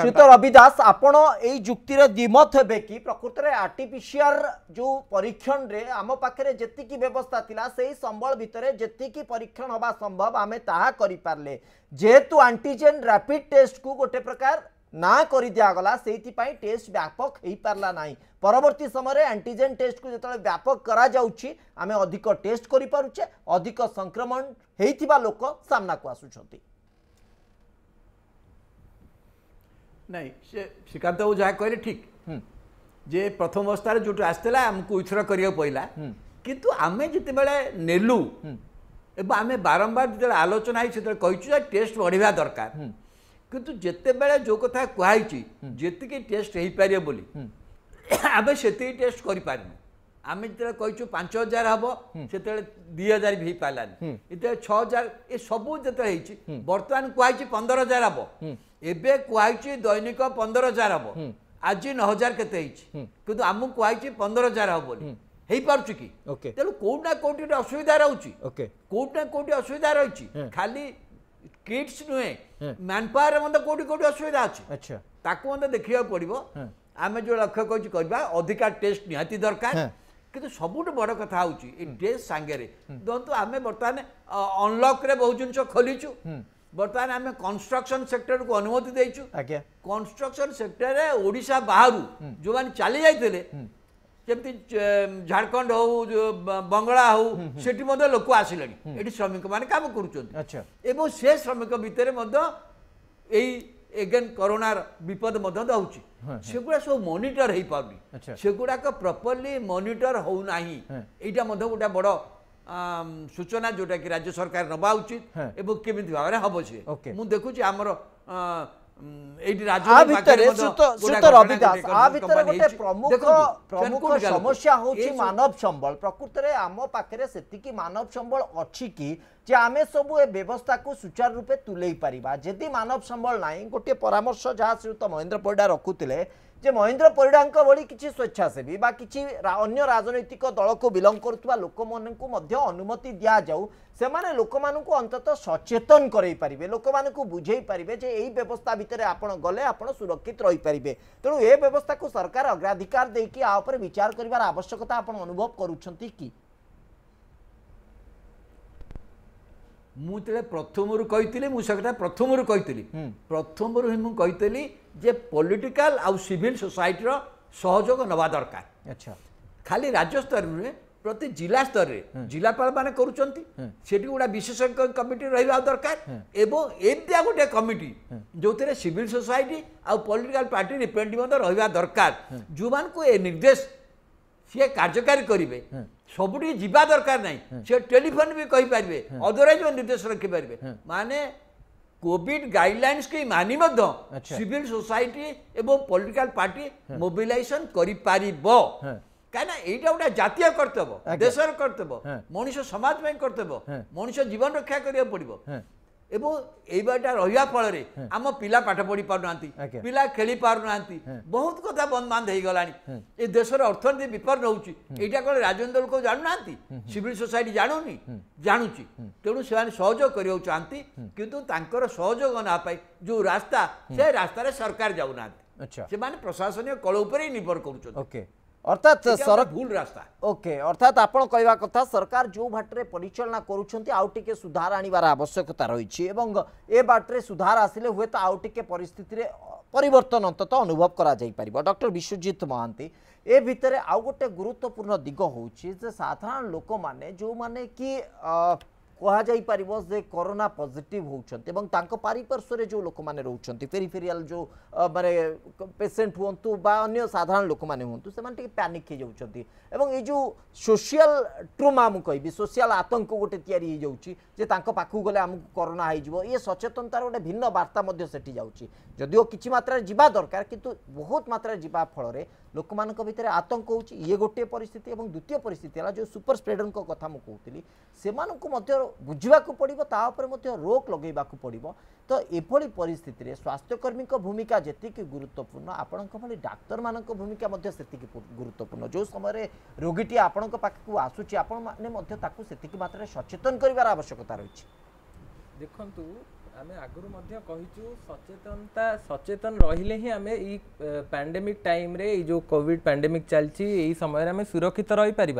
সুত রবি দাস আপন এই যুক্তির দ্বিমত হেবে কি প্রকৃতরে আর্টিফিশিয়াল যে পরীক্ষণ রে আম পাখে যেতিকি ব্যবস্থা লা সেই সম্বল ভিতরে যেতিকি পরীক্ষণ হওয়া সম্ভব আমি তাহা করি পারলে যেহেতু আন্টিজেন র্যাপিড টেস্ট কু গোটে প্রকার না করে দিগলা সেইপাই টেস্ট ব্যাপক হয়ে পারা না পরবর্তী সময় আন্টিজেন টেস্ট কু যেত ব্যাপক করা যাচ্ছে আমি অধিক টেস্ট করে পুছে অধিক সংক্রমণ হয়ে লোক সামনা আসুচার ନାଇଁ ସେ ଶ୍ରୀକାନ୍ତ ବାବୁ ଯାହା କହିଲେ ଠିକ୍ ଯେ ପ୍ରଥମ ଅବସ୍ଥାରେ ଯେଉଁଠୁ ଆସିଥିଲା ଆମକୁ ଉଇଥର କରିବାକୁ ପଡ଼ିଲା କିନ୍ତୁ ଆମେ ଯେତେବେଳେ ନେଲୁ ଏବଂ ଆମେ ବାରମ୍ବାର ଯେତେବେଳେ ଆଲୋଚନା ହେଇଛି ସେତେବେଳେ କହିଛୁ ଯେ ଟେଷ୍ଟ ବଢ଼ିବା ଦରକାର କିନ୍ତୁ ଯେତେବେଳେ ଯେଉଁ କଥା କୁହାହେଇଛି ଯେତିକି ଟେଷ୍ଟ ହେଇପାରିବ ବୋଲି ଆମେ ସେତିକି ଟେଷ୍ଟ କରିପାରିନୁ ଆମେ ଯେତେବେଳେ କହିଛୁ ପାଞ୍ଚ ହଜାର ହେବ ସେତେବେଳେ ଦୁଇ ହଜାର ବି ହେଇପାରିଲାନି ଯେତେବେଳେ ଛଅ ହଜାର ଏସବୁ ଯେତେବେଳେ ହେଇଛି ବର୍ତ୍ତମାନ କୁହାହେଇଛି ପନ୍ଦର ହଜାର ହେବ ଏବେ କୁହାଇଛି ଦୈନିକ ପନ୍ଦର ହଜାର ହବ ଆଜି ନଅ ହଜାର କେତେ ହେଇଛି କିନ୍ତୁ ଆମକୁ କୁହାଇଛି ପନ୍ଦର ହଜାର ହବ ବୋଲି ହେଇପାରୁଛି କି ତେଣୁ କୋଉଠି ନା କୋଉଠି ଗୋଟେ ଅସୁବିଧା ରହୁଛି କୋଉଠି ନା କୋଉଠି ଅସୁବିଧା ରହିଛି ଖାଲି କିଟ୍ସ ନୁହେଁ ମ୍ୟାନ୍ ପାୱାର ମଧ୍ୟ କୋଉଠି କୋଉଠି ଅସୁବିଧା ଅଛି ତାକୁ ମଧ୍ୟ ଦେଖିବାକୁ ପଡିବ ଆମେ ଯେଉଁ ଲକ୍ଷ୍ୟ କରିଛୁ କରିବା ଅଧିକା ଟେଷ୍ଟ ନିହାତି ଦରକାର କିନ୍ତୁ ସବୁଠୁ ବଡ଼ କଥା ହେଉଛି ଏ ଡ୍ରେସ୍ ସାଙ୍ଗରେ ଦିଅନ୍ତୁ ଆମେ ବର୍ତ୍ତମାନ ଅନଲକ୍ରେ ବହୁ ଜିନିଷ ଖୋଲିଛୁ ବର୍ତ୍ତମାନ ଆମେ କନଷ୍ଟ୍ରକ୍ସନ୍ ସେକ୍ଟରକୁ ଅନୁମତି ଦେଇଛୁ ଆଜ୍ଞା କନଷ୍ଟ୍ରକ୍ସନ୍ ସେକ୍ଟରରେ ଓଡ଼ିଶା ବାହାରୁ ଯେଉଁମାନେ ଚାଲି ଯାଇଥିଲେ ଯେମିତି ଝାଡ଼ଖଣ୍ଡ ହଉ ବଙ୍ଗଳା ହଉ ସେଠି ମଧ୍ୟ ଲୋକ ଆସିଲେଣି ଏଠି ଶ୍ରମିକମାନେ କାମ କରୁଛନ୍ତି ଏବଂ ସେ ଶ୍ରମିକ ଭିତରେ ମଧ୍ୟ ଏଇ ଏଗେନ୍ କରୋନାର ବିପଦ ମଧ୍ୟ ଦେଉଛି ସେଗୁଡ଼ା ସବୁ ମନିଟର ହେଇପାରୁନି ସେଗୁଡ଼ାକ ପ୍ରପରଲି ମନିଟର ହେଉନାହିଁ ଏଇଟା ମଧ୍ୟ ଗୋଟେ ବଡ଼ ସୂଚନା ଯେଉଁଟାକି ରାଜ୍ୟ ସରକାର ନେବା ଉଚିତ ଏବଂ କେମିତି ଭାବରେ ହେବ ସିଏ ମୁଁ ଦେଖୁଛି ଆମର এইটি রাজ্য ভিতরে শ্রুত রবি দাস আ ভিতরে গোটে প্রমুখ প্রমুখ সমস্যা হচ্ছে মানব সম্বল প্রকৃতরে আম পাখে সেটিকি মানব সম্বল অছি কি যে আমি সবু এ ব্যবস্থা ব্যবস্থাকে সুচারুরূপে তুলেই পারিবা যদি মানব সম্বল নাই গোটিয়ে পরামর্শ যা শ্রীযুক্ত মহেন্দ্র পরিডা রখুলে যে মহেন্দ্র পরিডাঙ্ক ভি কিছু স্বেচ্ছাসেবী বা কিছু অন্য রাজনৈতিক দলক বিলং করুবা লোক মধ্যে অনুমতি দিয়া যাও সে লোক অন্তত সচেতন করাই পারে লোক বুঝাই পারে যে এই ব্যবস্থা ভিতরে আপন গলে আপন সুরক্ষিত রইপারে তেমন এ ব্যবস্থা সরকার অগ্রাধিকার দিয়ে উপরে বিচার করবার আবশ্যকতা আপনার অনুভব করুছেন কি ମୁଁ ଯେତେବେଳେ ପ୍ରଥମରୁ କହିଥିଲି ମୁଁ ସେ ପ୍ରଥମରୁ କହିଥିଲି ପ୍ରଥମରୁ ହିଁ ମୁଁ କହିଥିଲି ଯେ ପଲିଟିକାଲ ଆଉ ସିଭିଲ ସୋସାଇଟିର ସହଯୋଗ ନେବା ଦରକାର ଆଚ୍ଛା ଖାଲି ରାଜ୍ୟ ନୁହେଁ ପ୍ରତି ଜିଲ୍ଲା ସ୍ତରରେ ଜିଲ୍ଲାପାଳମାନେ କରୁଛନ୍ତି ସେଠି ଗୋଟେ ବିଶେଷଜ୍ଞ କମିଟି ରହିବା ଦରକାର ଏବଂ ଏମିତିଆ ଗୋଟେ କମିଟି ଯେଉଁଥିରେ ସିଭିଲ ସୋସାଇଟି ଆଉ ପଲିଟିକାଲ ପାର୍ଟି ରିପ୍ରେଜେଣ୍ଟେଟିଭ୍ ମଧ୍ୟ ରହିବା ଦରକାର ଯେଉଁମାନଙ୍କୁ ଏ ନିର୍ଦ୍ଦେଶ ସିଏ କାର୍ଯ୍ୟକାରୀ କରିବେ ସବୁଠି ଯିବା ଦରକାର ନାହିଁ ସେ ଟେଲିଫୋନ୍ ବି କହିପାରିବେ ଅଦରୱାଇଜ୍ ନିର୍ଦ୍ଦେଶ ରଖିପାରିବେ ମାନେ କୋଭିଡ୍ ଗାଇଡ୍ଲାଇନ୍ସକୁ ମାନି ମଧ୍ୟ ସିଭିଲ୍ ସୋସାଇଟି ଏବଂ ପଲିଟିକାଲ ପାର୍ଟି ମୋବିଲାଇଜେସନ୍ କରିପାରିବ କାହିଁକିନା ଏଇଟା ଗୋଟେ ଜାତୀୟ କର୍ତ୍ତବ୍ୟ ଦେଶର କର୍ତ୍ତବ୍ୟ ମଣିଷ ସମାଜ ପାଇଁ କର୍ତ୍ତବ୍ୟ ମଣିଷ ଜୀବନ ରକ୍ଷା କରିବାକୁ ପଡ଼ିବ ଏବଂ ଏଇଟା ରହିବା ଫଳରେ ଆମ ପିଲା ପାଠ ପଢି ପାରୁନାହାନ୍ତି ପିଲା ଖେଳି ପାରୁନାହାନ୍ତି ବହୁତ କଥା ବନ୍ଦ ବାନ୍ଧ ହେଇଗଲାଣି ଏ ଦେଶର ଅର୍ଥନୀତି ବିପନ୍ନ ହେଉଛି ଏଇଟା କଣ ରାଜେନ୍ଦ୍ର ଲୋକ ଜାଣୁନାହାନ୍ତି ସିଭିଲ ସୋସାଇଟି ଜାଣୁନି ଜାଣୁଛି ତେଣୁ ସେମାନେ ସହଯୋଗ କରିବାକୁ ଚାହାନ୍ତି କିନ୍ତୁ ତାଙ୍କର ସହଯୋଗ ନେବା ପାଇଁ ଯେଉଁ ରାସ୍ତା ସେ ରାସ୍ତାରେ ସରକାର ଯାଉନାହାନ୍ତି ସେମାନେ ପ୍ରଶାସନିକ କଳ ଉପରେ ନିର୍ଭର କରୁଛନ୍ତି অর্থাৎ ভুল রাস্তা ওকে অর্থাৎ আপনার কহা কথা সরকার যে বাটরে পরিচালনা করছেন আউটিকে সুধার আনবার আবশ্যকতা রয়েছে এবং এ বাটরে সুধার আসলে হুয়েত আউটিকে পরিস্থিতির পরিবর্তন অন্তত অনুভব করা যাইপার ডক্টর বিশ্বজিৎ মহান্তি এ ভিতরে আউ গোটে গুরুত্বপূর্ণ দিগ হচ্ছে যে সাধারণ লোক মানে যে কি କୁହାଯାଇ ପାରିବ ଯେ କରୋନା ପଜିଟିଭ୍ ହେଉଛନ୍ତି ଏବଂ ତାଙ୍କ ପାରିପାର୍ଶ୍ୱରେ ଯେଉଁ ଲୋକମାନେ ରହୁଛନ୍ତି ପେରିଫେରିଆଲ ଯେଉଁ ମାନେ ପେସେଣ୍ଟ ହୁଅନ୍ତୁ ବା ଅନ୍ୟ ସାଧାରଣ ଲୋକମାନେ ହୁଅନ୍ତୁ ସେମାନେ ଟିକେ ପ୍ୟାନିକ୍ ହେଇଯାଉଛନ୍ତି ଏବଂ ଏଇ ଯେଉଁ ସୋସିଆଲ ଟ୍ରୁମା ମୁଁ କହିବି ସୋସିଆଲ ଆତଙ୍କ ଗୋଟେ ତିଆରି ହେଇଯାଉଛି ଯେ ତାଙ୍କ ପାଖକୁ ଗଲେ ଆମକୁ କରୋନା ହେଇଯିବ ଇଏ ସଚେତନତାର ଗୋଟେ ଭିନ୍ନ ବାର୍ତ୍ତା ମଧ୍ୟ ସେଠି ଯାଉଛି ଯଦିଓ କିଛି ମାତ୍ରାରେ ଯିବା ଦରକାର କିନ୍ତୁ ବହୁତ ମାତ୍ରାରେ ଯିବା ଫଳରେ ଲୋକମାନଙ୍କ ଭିତରେ ଆତଙ୍କ ହେଉଛି ଇଏ ଗୋଟିଏ ପରିସ୍ଥିତି ଏବଂ ଦ୍ୱିତୀୟ ପରିସ୍ଥିତି ହେଲା ଯେଉଁ ସୁପର ସ୍ପ୍ରେଡରଙ୍କ କଥା ମୁଁ କହୁଥିଲି ସେମାନଙ୍କୁ ମଧ୍ୟ ବୁଝିବାକୁ ପଡ଼ିବ ତା ଉପରେ ମଧ୍ୟ ରୋକ୍ ଲଗାଇବାକୁ ପଡ଼ିବ ତ ଏଭଳି ପରିସ୍ଥିତିରେ ସ୍ୱାସ୍ଥ୍ୟକର୍ମୀଙ୍କ ଭୂମିକା ଯେତିକି ଗୁରୁତ୍ୱପୂର୍ଣ୍ଣ ଆପଣଙ୍କ ଭଳି ଡାକ୍ତରମାନଙ୍କ ଭୂମିକା ମଧ୍ୟ ସେତିକି ଗୁରୁତ୍ୱପୂର୍ଣ୍ଣ ଯେଉଁ ସମୟରେ ରୋଗୀଟି ଆପଣଙ୍କ ପାଖକୁ ଆସୁଛି ଆପଣମାନେ ମଧ୍ୟ ତାକୁ ସେତିକି ମାତ୍ରାରେ ସଚେତନ କରିବାର ଆବଶ୍ୟକତା ରହିଛି ଦେଖନ୍ତୁ आम आगु सचेतनता सचेतन रही ही आम येमिक टाइम रे जो कॉविड पैंडेमिक चलती समय आम सुरक्षित रही पार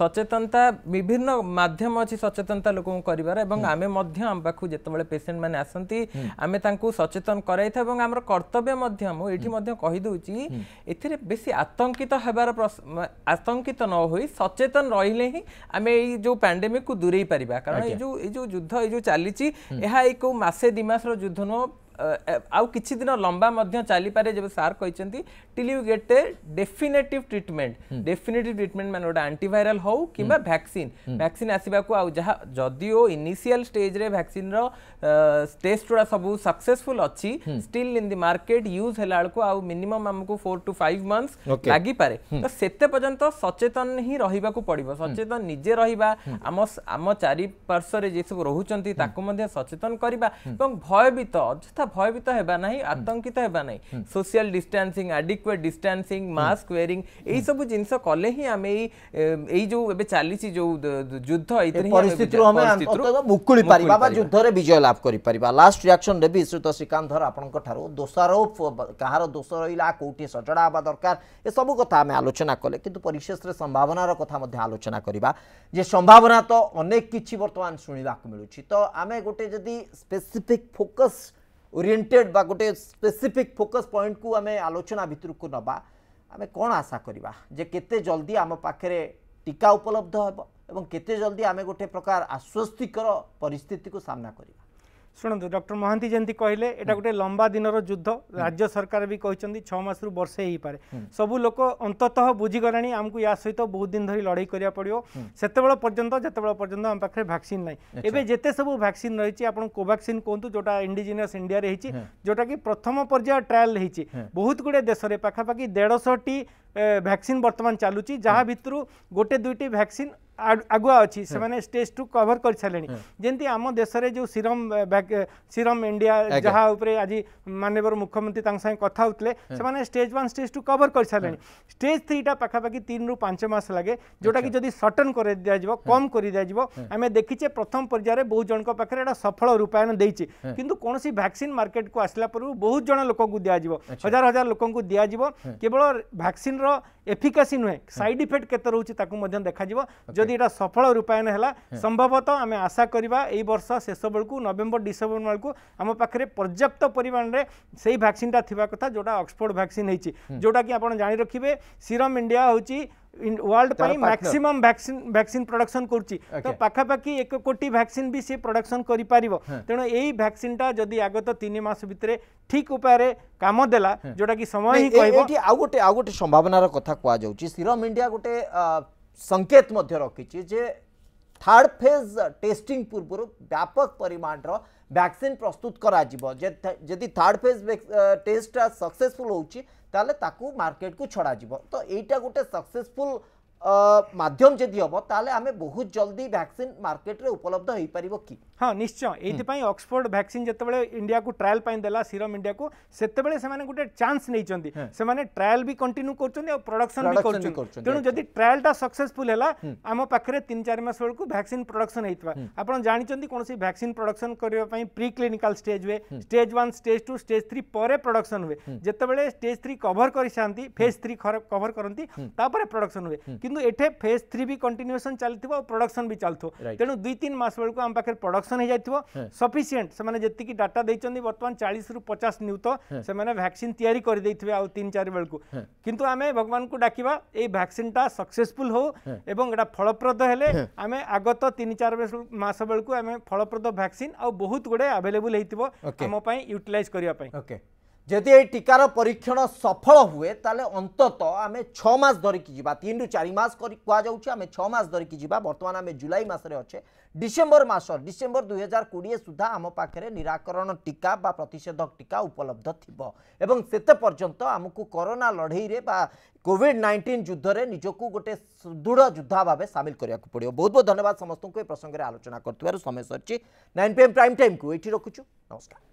सचेतनता विभिन्न मध्यम अच्छी सचेतनता लोक आम आम पाखु जो पेसेंट मैंने आसती आम सचेतन कराई था आम कर्तव्य मुझेदी एथेर बेस आतंकित हबार आतंकित न हो सचेतन रही ही आम ये पैंडेमिक दूरे पार कारण युद्ध ये चली एक मस ମାସେ ଦୁଇ ମାସର ଯୁଦ୍ଧ ନୁହଁ ଆଉ କିଛି ଦିନ ଲମ୍ବା ମଧ୍ୟ ଚାଲିପାରେ ଯେବେ ସାର୍ କହିଛନ୍ତି till you get a definitive treatment definitive treatment ମାନେ ଗୋଟେ ଆଣ୍ଟିଭାଇରାଲ୍ ହଉ କିମ୍ବା ଭ୍ୟାକ୍ସିନ୍ ଭ୍ୟାକ୍ସିନ୍ ଆସିବାକୁ ଆଉ ଯାହା ଯଦିଓ ଇନିସିଆଲ୍ ଷ୍ଟେଜ୍ରେ ଭ୍ୟାକ୍ସିନ୍ର ଟେଷ୍ଟ ଗୁଡ଼ା ସବୁ ସକ୍ସେସଫୁଲ୍ ଅଛି still in the market use ହେଲା ବେଳକୁ ଆଉ ମିନିମମ୍ ଆମକୁ ଫୋର୍ ଟୁ ଫାଇଭ୍ ମନ୍ଥସ୍ ଲାଗିପାରେ ତ ସେତେ ପର୍ଯ୍ୟନ୍ତ ସଚେତନ ହିଁ ରହିବାକୁ ପଡ଼ିବ ସଚେତନ ନିଜେ ରହିବା ଆମ ଆମ ଚାରିପାର୍ଶ୍ୱରେ ଯେସବୁ ରହୁଛନ୍ତି ତାକୁ ମଧ୍ୟ ସଚେତନ କରିବା ଏବଂ ଭୟଭୀତ ଅଯଥା ভয়ভীত হবা না আতঙ্কিত হবা না social distancing adequate distancing mask wearing এই সব জিনিস কলে হি আমি এই এই যে এবে চালিছি যে যুদ্ধ এইতে পরিস্থিতির আমি অন্তত মুকুলি পারিবা বা যুদ্ধরে বিজয় লাভ করি পারিবা লাস্ট রিয়াকশন দেবি শ্রুত শ্রীকান্ত ধর আপনার ঠারু দোষারোপ কাহার দোষ রহিলা কোটি সজড়া হওয়া দরকার এসব কথা আমি আলোচনা কলে কিন্তু পরিশেষে সম্ভাবনার কথা মধ্যে আলোচনা করিবা যে সম্ভাবনা তো অনেক কিছু বর্তমান শুণবাক মিলুছি তো আমি গোটে যদি স্পেসিফিক ফোকস ओरिएंटेड बा गोटे स्पेसिफिक फोकस पॉइंट को आम आलोचना भितर को नवा आम कौन आशा करवा जे जल्दी आम पाखे टीका उपलब्ध हम एवं जल्दी आम गोटे प्रकार आश्वस्तिकर पिस्थित को सामना करवा ଶୁଣନ୍ତୁ ଡକ୍ଟର ମହାନ୍ତି ଯେମିତି କହିଲେ ଏଇଟା ଗୋଟେ ଲମ୍ବା ଦିନର ଯୁଦ୍ଧ ରାଜ୍ୟ ସରକାର ବି କହିଛନ୍ତି ଛଅ ମାସରୁ ବର୍ଷେ ହେଇପାରେ ସବୁ ଲୋକ ଅନ୍ତତଃ ବୁଝିଗଲେଣି ଆମକୁ ୟା ସହିତ ବହୁତ ଦିନ ଧରି ଲଢ଼େଇ କରିବାକୁ ପଡ଼ିବ ସେତେବେଳେ ପର୍ଯ୍ୟନ୍ତ ଯେତେବେଳେ ପର୍ଯ୍ୟନ୍ତ ଆମ ପାଖରେ ଭ୍ୟାକ୍ସିନ୍ ନାହିଁ ଏବେ ଯେତେ ସବୁ ଭ୍ୟାକ୍ସିନ୍ ରହିଛି ଆପଣ କୋଭାକ୍ସିନ୍ କୁହନ୍ତୁ ଯେଉଁଟା ଇଣ୍ଡିଜିନିୟସ୍ ଇଣ୍ଡିଆରେ ହେଇଛି ଯେଉଁଟାକି ପ୍ରଥମ ପର୍ଯ୍ୟାୟ ଟ୍ରାଏଲ୍ ହେଇଛି ବହୁତ ଗୁଡ଼ିଏ ଦେଶରେ ପାଖାପାଖି ଦେଢ଼ଶହଟି ভ্যাকসিন বর্তমান চালুচি যা ভিতর গোটে দুইটি ভ্যাকসিন आगुआ अच्छी से माने स्टेज टू कवर कर सारे जमी आम देश में जो सीरम सीरम इंडिया जहाँ उपरे आज मानव मुख्यमंत्री तंगे कथे से stage one stage two cover कर सारे स्टेज थ्री थ्रीटा पाखापाखी तीन रू पांच मस लगे जोटा कि जो सटन कर दिजाव कम कर दिजाव आम देखीचे प्रथम पर्यायर बहुत जन पाखे सफल रूपायन देखे किसी भैक्सीन मार्केट को आसला पूर्व बहुत जन लोक दिज्व हजार हजार लोक दिजाव केवल भैक्सीन रफिकासी नुहे सैड इफेक्ट के देखा जा যদি এটা সফল রূপায়ণ হল হ্যাঁ। সম্ভবত আমি আশা করা এই বর্ষ শেষ বেড়ে নভেম্বর ডিসেম্বর বেড়ে আমার পর্যাপ্ত পরিমাণে সেই ভ্যাকসিনটা থাকা কথা যেটা অক্সফোর্ড ভ্যাকসিন হয়েছি যেটা কি আপনার জাঁ রাখবে সিরম ইন্ডিয়া হচ্ছে वर्ल्ड पर ভ্যাকসিন ভ্যাকসিন প্রডকশন प्रोडक्शन তো পাখাপাখি এক কোটি ভ্যাকসিন বি সে প্রডকশন করে कर तेणु এই ভ্যাকসিনটা যদি আগত তিন মাস ভিতরে ঠিক উপায়ে কাম দেলা যেটা কি সময় হি কহিব আউ গোটে আউ গোটে সম্ভাবনার কথা কুয়া যাচ্ছে সিরম ইন্ডিয়া গোটে संकेत रखी जे থার্ড ফেজ টেস্টিং পূর্বর ব্যাপক পরিমাণর ভ্যাকসিন প্রস্তুত করা যদি থার্ড ফেজ টেস্টটা সকসেসফুল হচ্ছে তাহলে তাকে মার্কেটকু ছড়া তো এইটা গোটে সকসেসফুল माध्यम जदि हम तेज़े बहुत जल्दी भैक्सीन मार्केट में उपलब्ध हो पार कि हाँ निश्चय ये अक्सफोर्ड भैक्सीन जितेबाला इंडिया को ट्रायल दे सीरम इंडिया को से गोटे चान्स नहीं ट्रायल भी कंटिन्यू कर प्रडक्शन भी कर तेणु जदि ट्राएलटा सक्सेसफुल आम पाखे तीन चार मस बेलू भैक्सीन प्रडक्शन होता आप जानते कौन से भैक्सीन प्रडक्शन करने प्री क्लीनिकाल स्टेज हुए stage one stage two stage three पर प्रडक्शन हुए जो स्टेज थ्री कभर कर सारती फेज थ्री कभर करती प्रडक्शन हुए कि हम्म। किंतु एठे फेज थ्री भी कंटिन्यूएसन चलथिबो और प्रोडक्शन भी चलथो तेनु दुई तीन मास बेलको आम पाखे प्रोडक्शन हो जाइथिबो सफिशिएंट सेमाने जेतिकी डाटा दैचंदी वर्तमान 40 रु 50 न्यू तो हाँ। सेमाने वैक्सीन तयारी करि दैथिबे आ तीन चार बेलको हाँ। किंतु आमे भगवान को डाकिबा ए वैक्सीन टा सक्सेसफुल हो हाँ। एवं एटा फलप्रद हेले आमे आगत तीन चार मास बेलको आमे फलप्रद वैक्सीन आ बहुत गुडे अवेलेबल हेतिबो हम पई यूटिलाइज करिया पई ओके যদি এই টিকার পরীক্ষণ সফল হুয়ে তাহলে অন্তত আমি ছ মাস ধরিকি যা তিন রু চারি মাস কুযাচ্ছে আমি ছ মাস ধরিকি যা বর্তমান আমি জুলাই মাসে অছে ডিসেম্বর মাস ডিসেম্বর দুই হাজার কোড়িয়ে সুদ্ধা আম পাখে নিরাকরণ টিকা বা প্রতিষেধক টিকা উপলব্ধ থিব এবং সেতে পর্যন্ত আমি করোনা লড়াইরে বা কোভিড নাইন্টিন যুদ্ধরে নিজকে গোটে সুদৃঢ় যোদ্ধা ভাবে সামিল করা পড়ব বহুত বহুত ধন্যবাদ সমস্ত এই প্রসঙ্গে আলোচনা করুবার সময় সরিছি nine P M prime time কু এটি রখুছু নমস্কার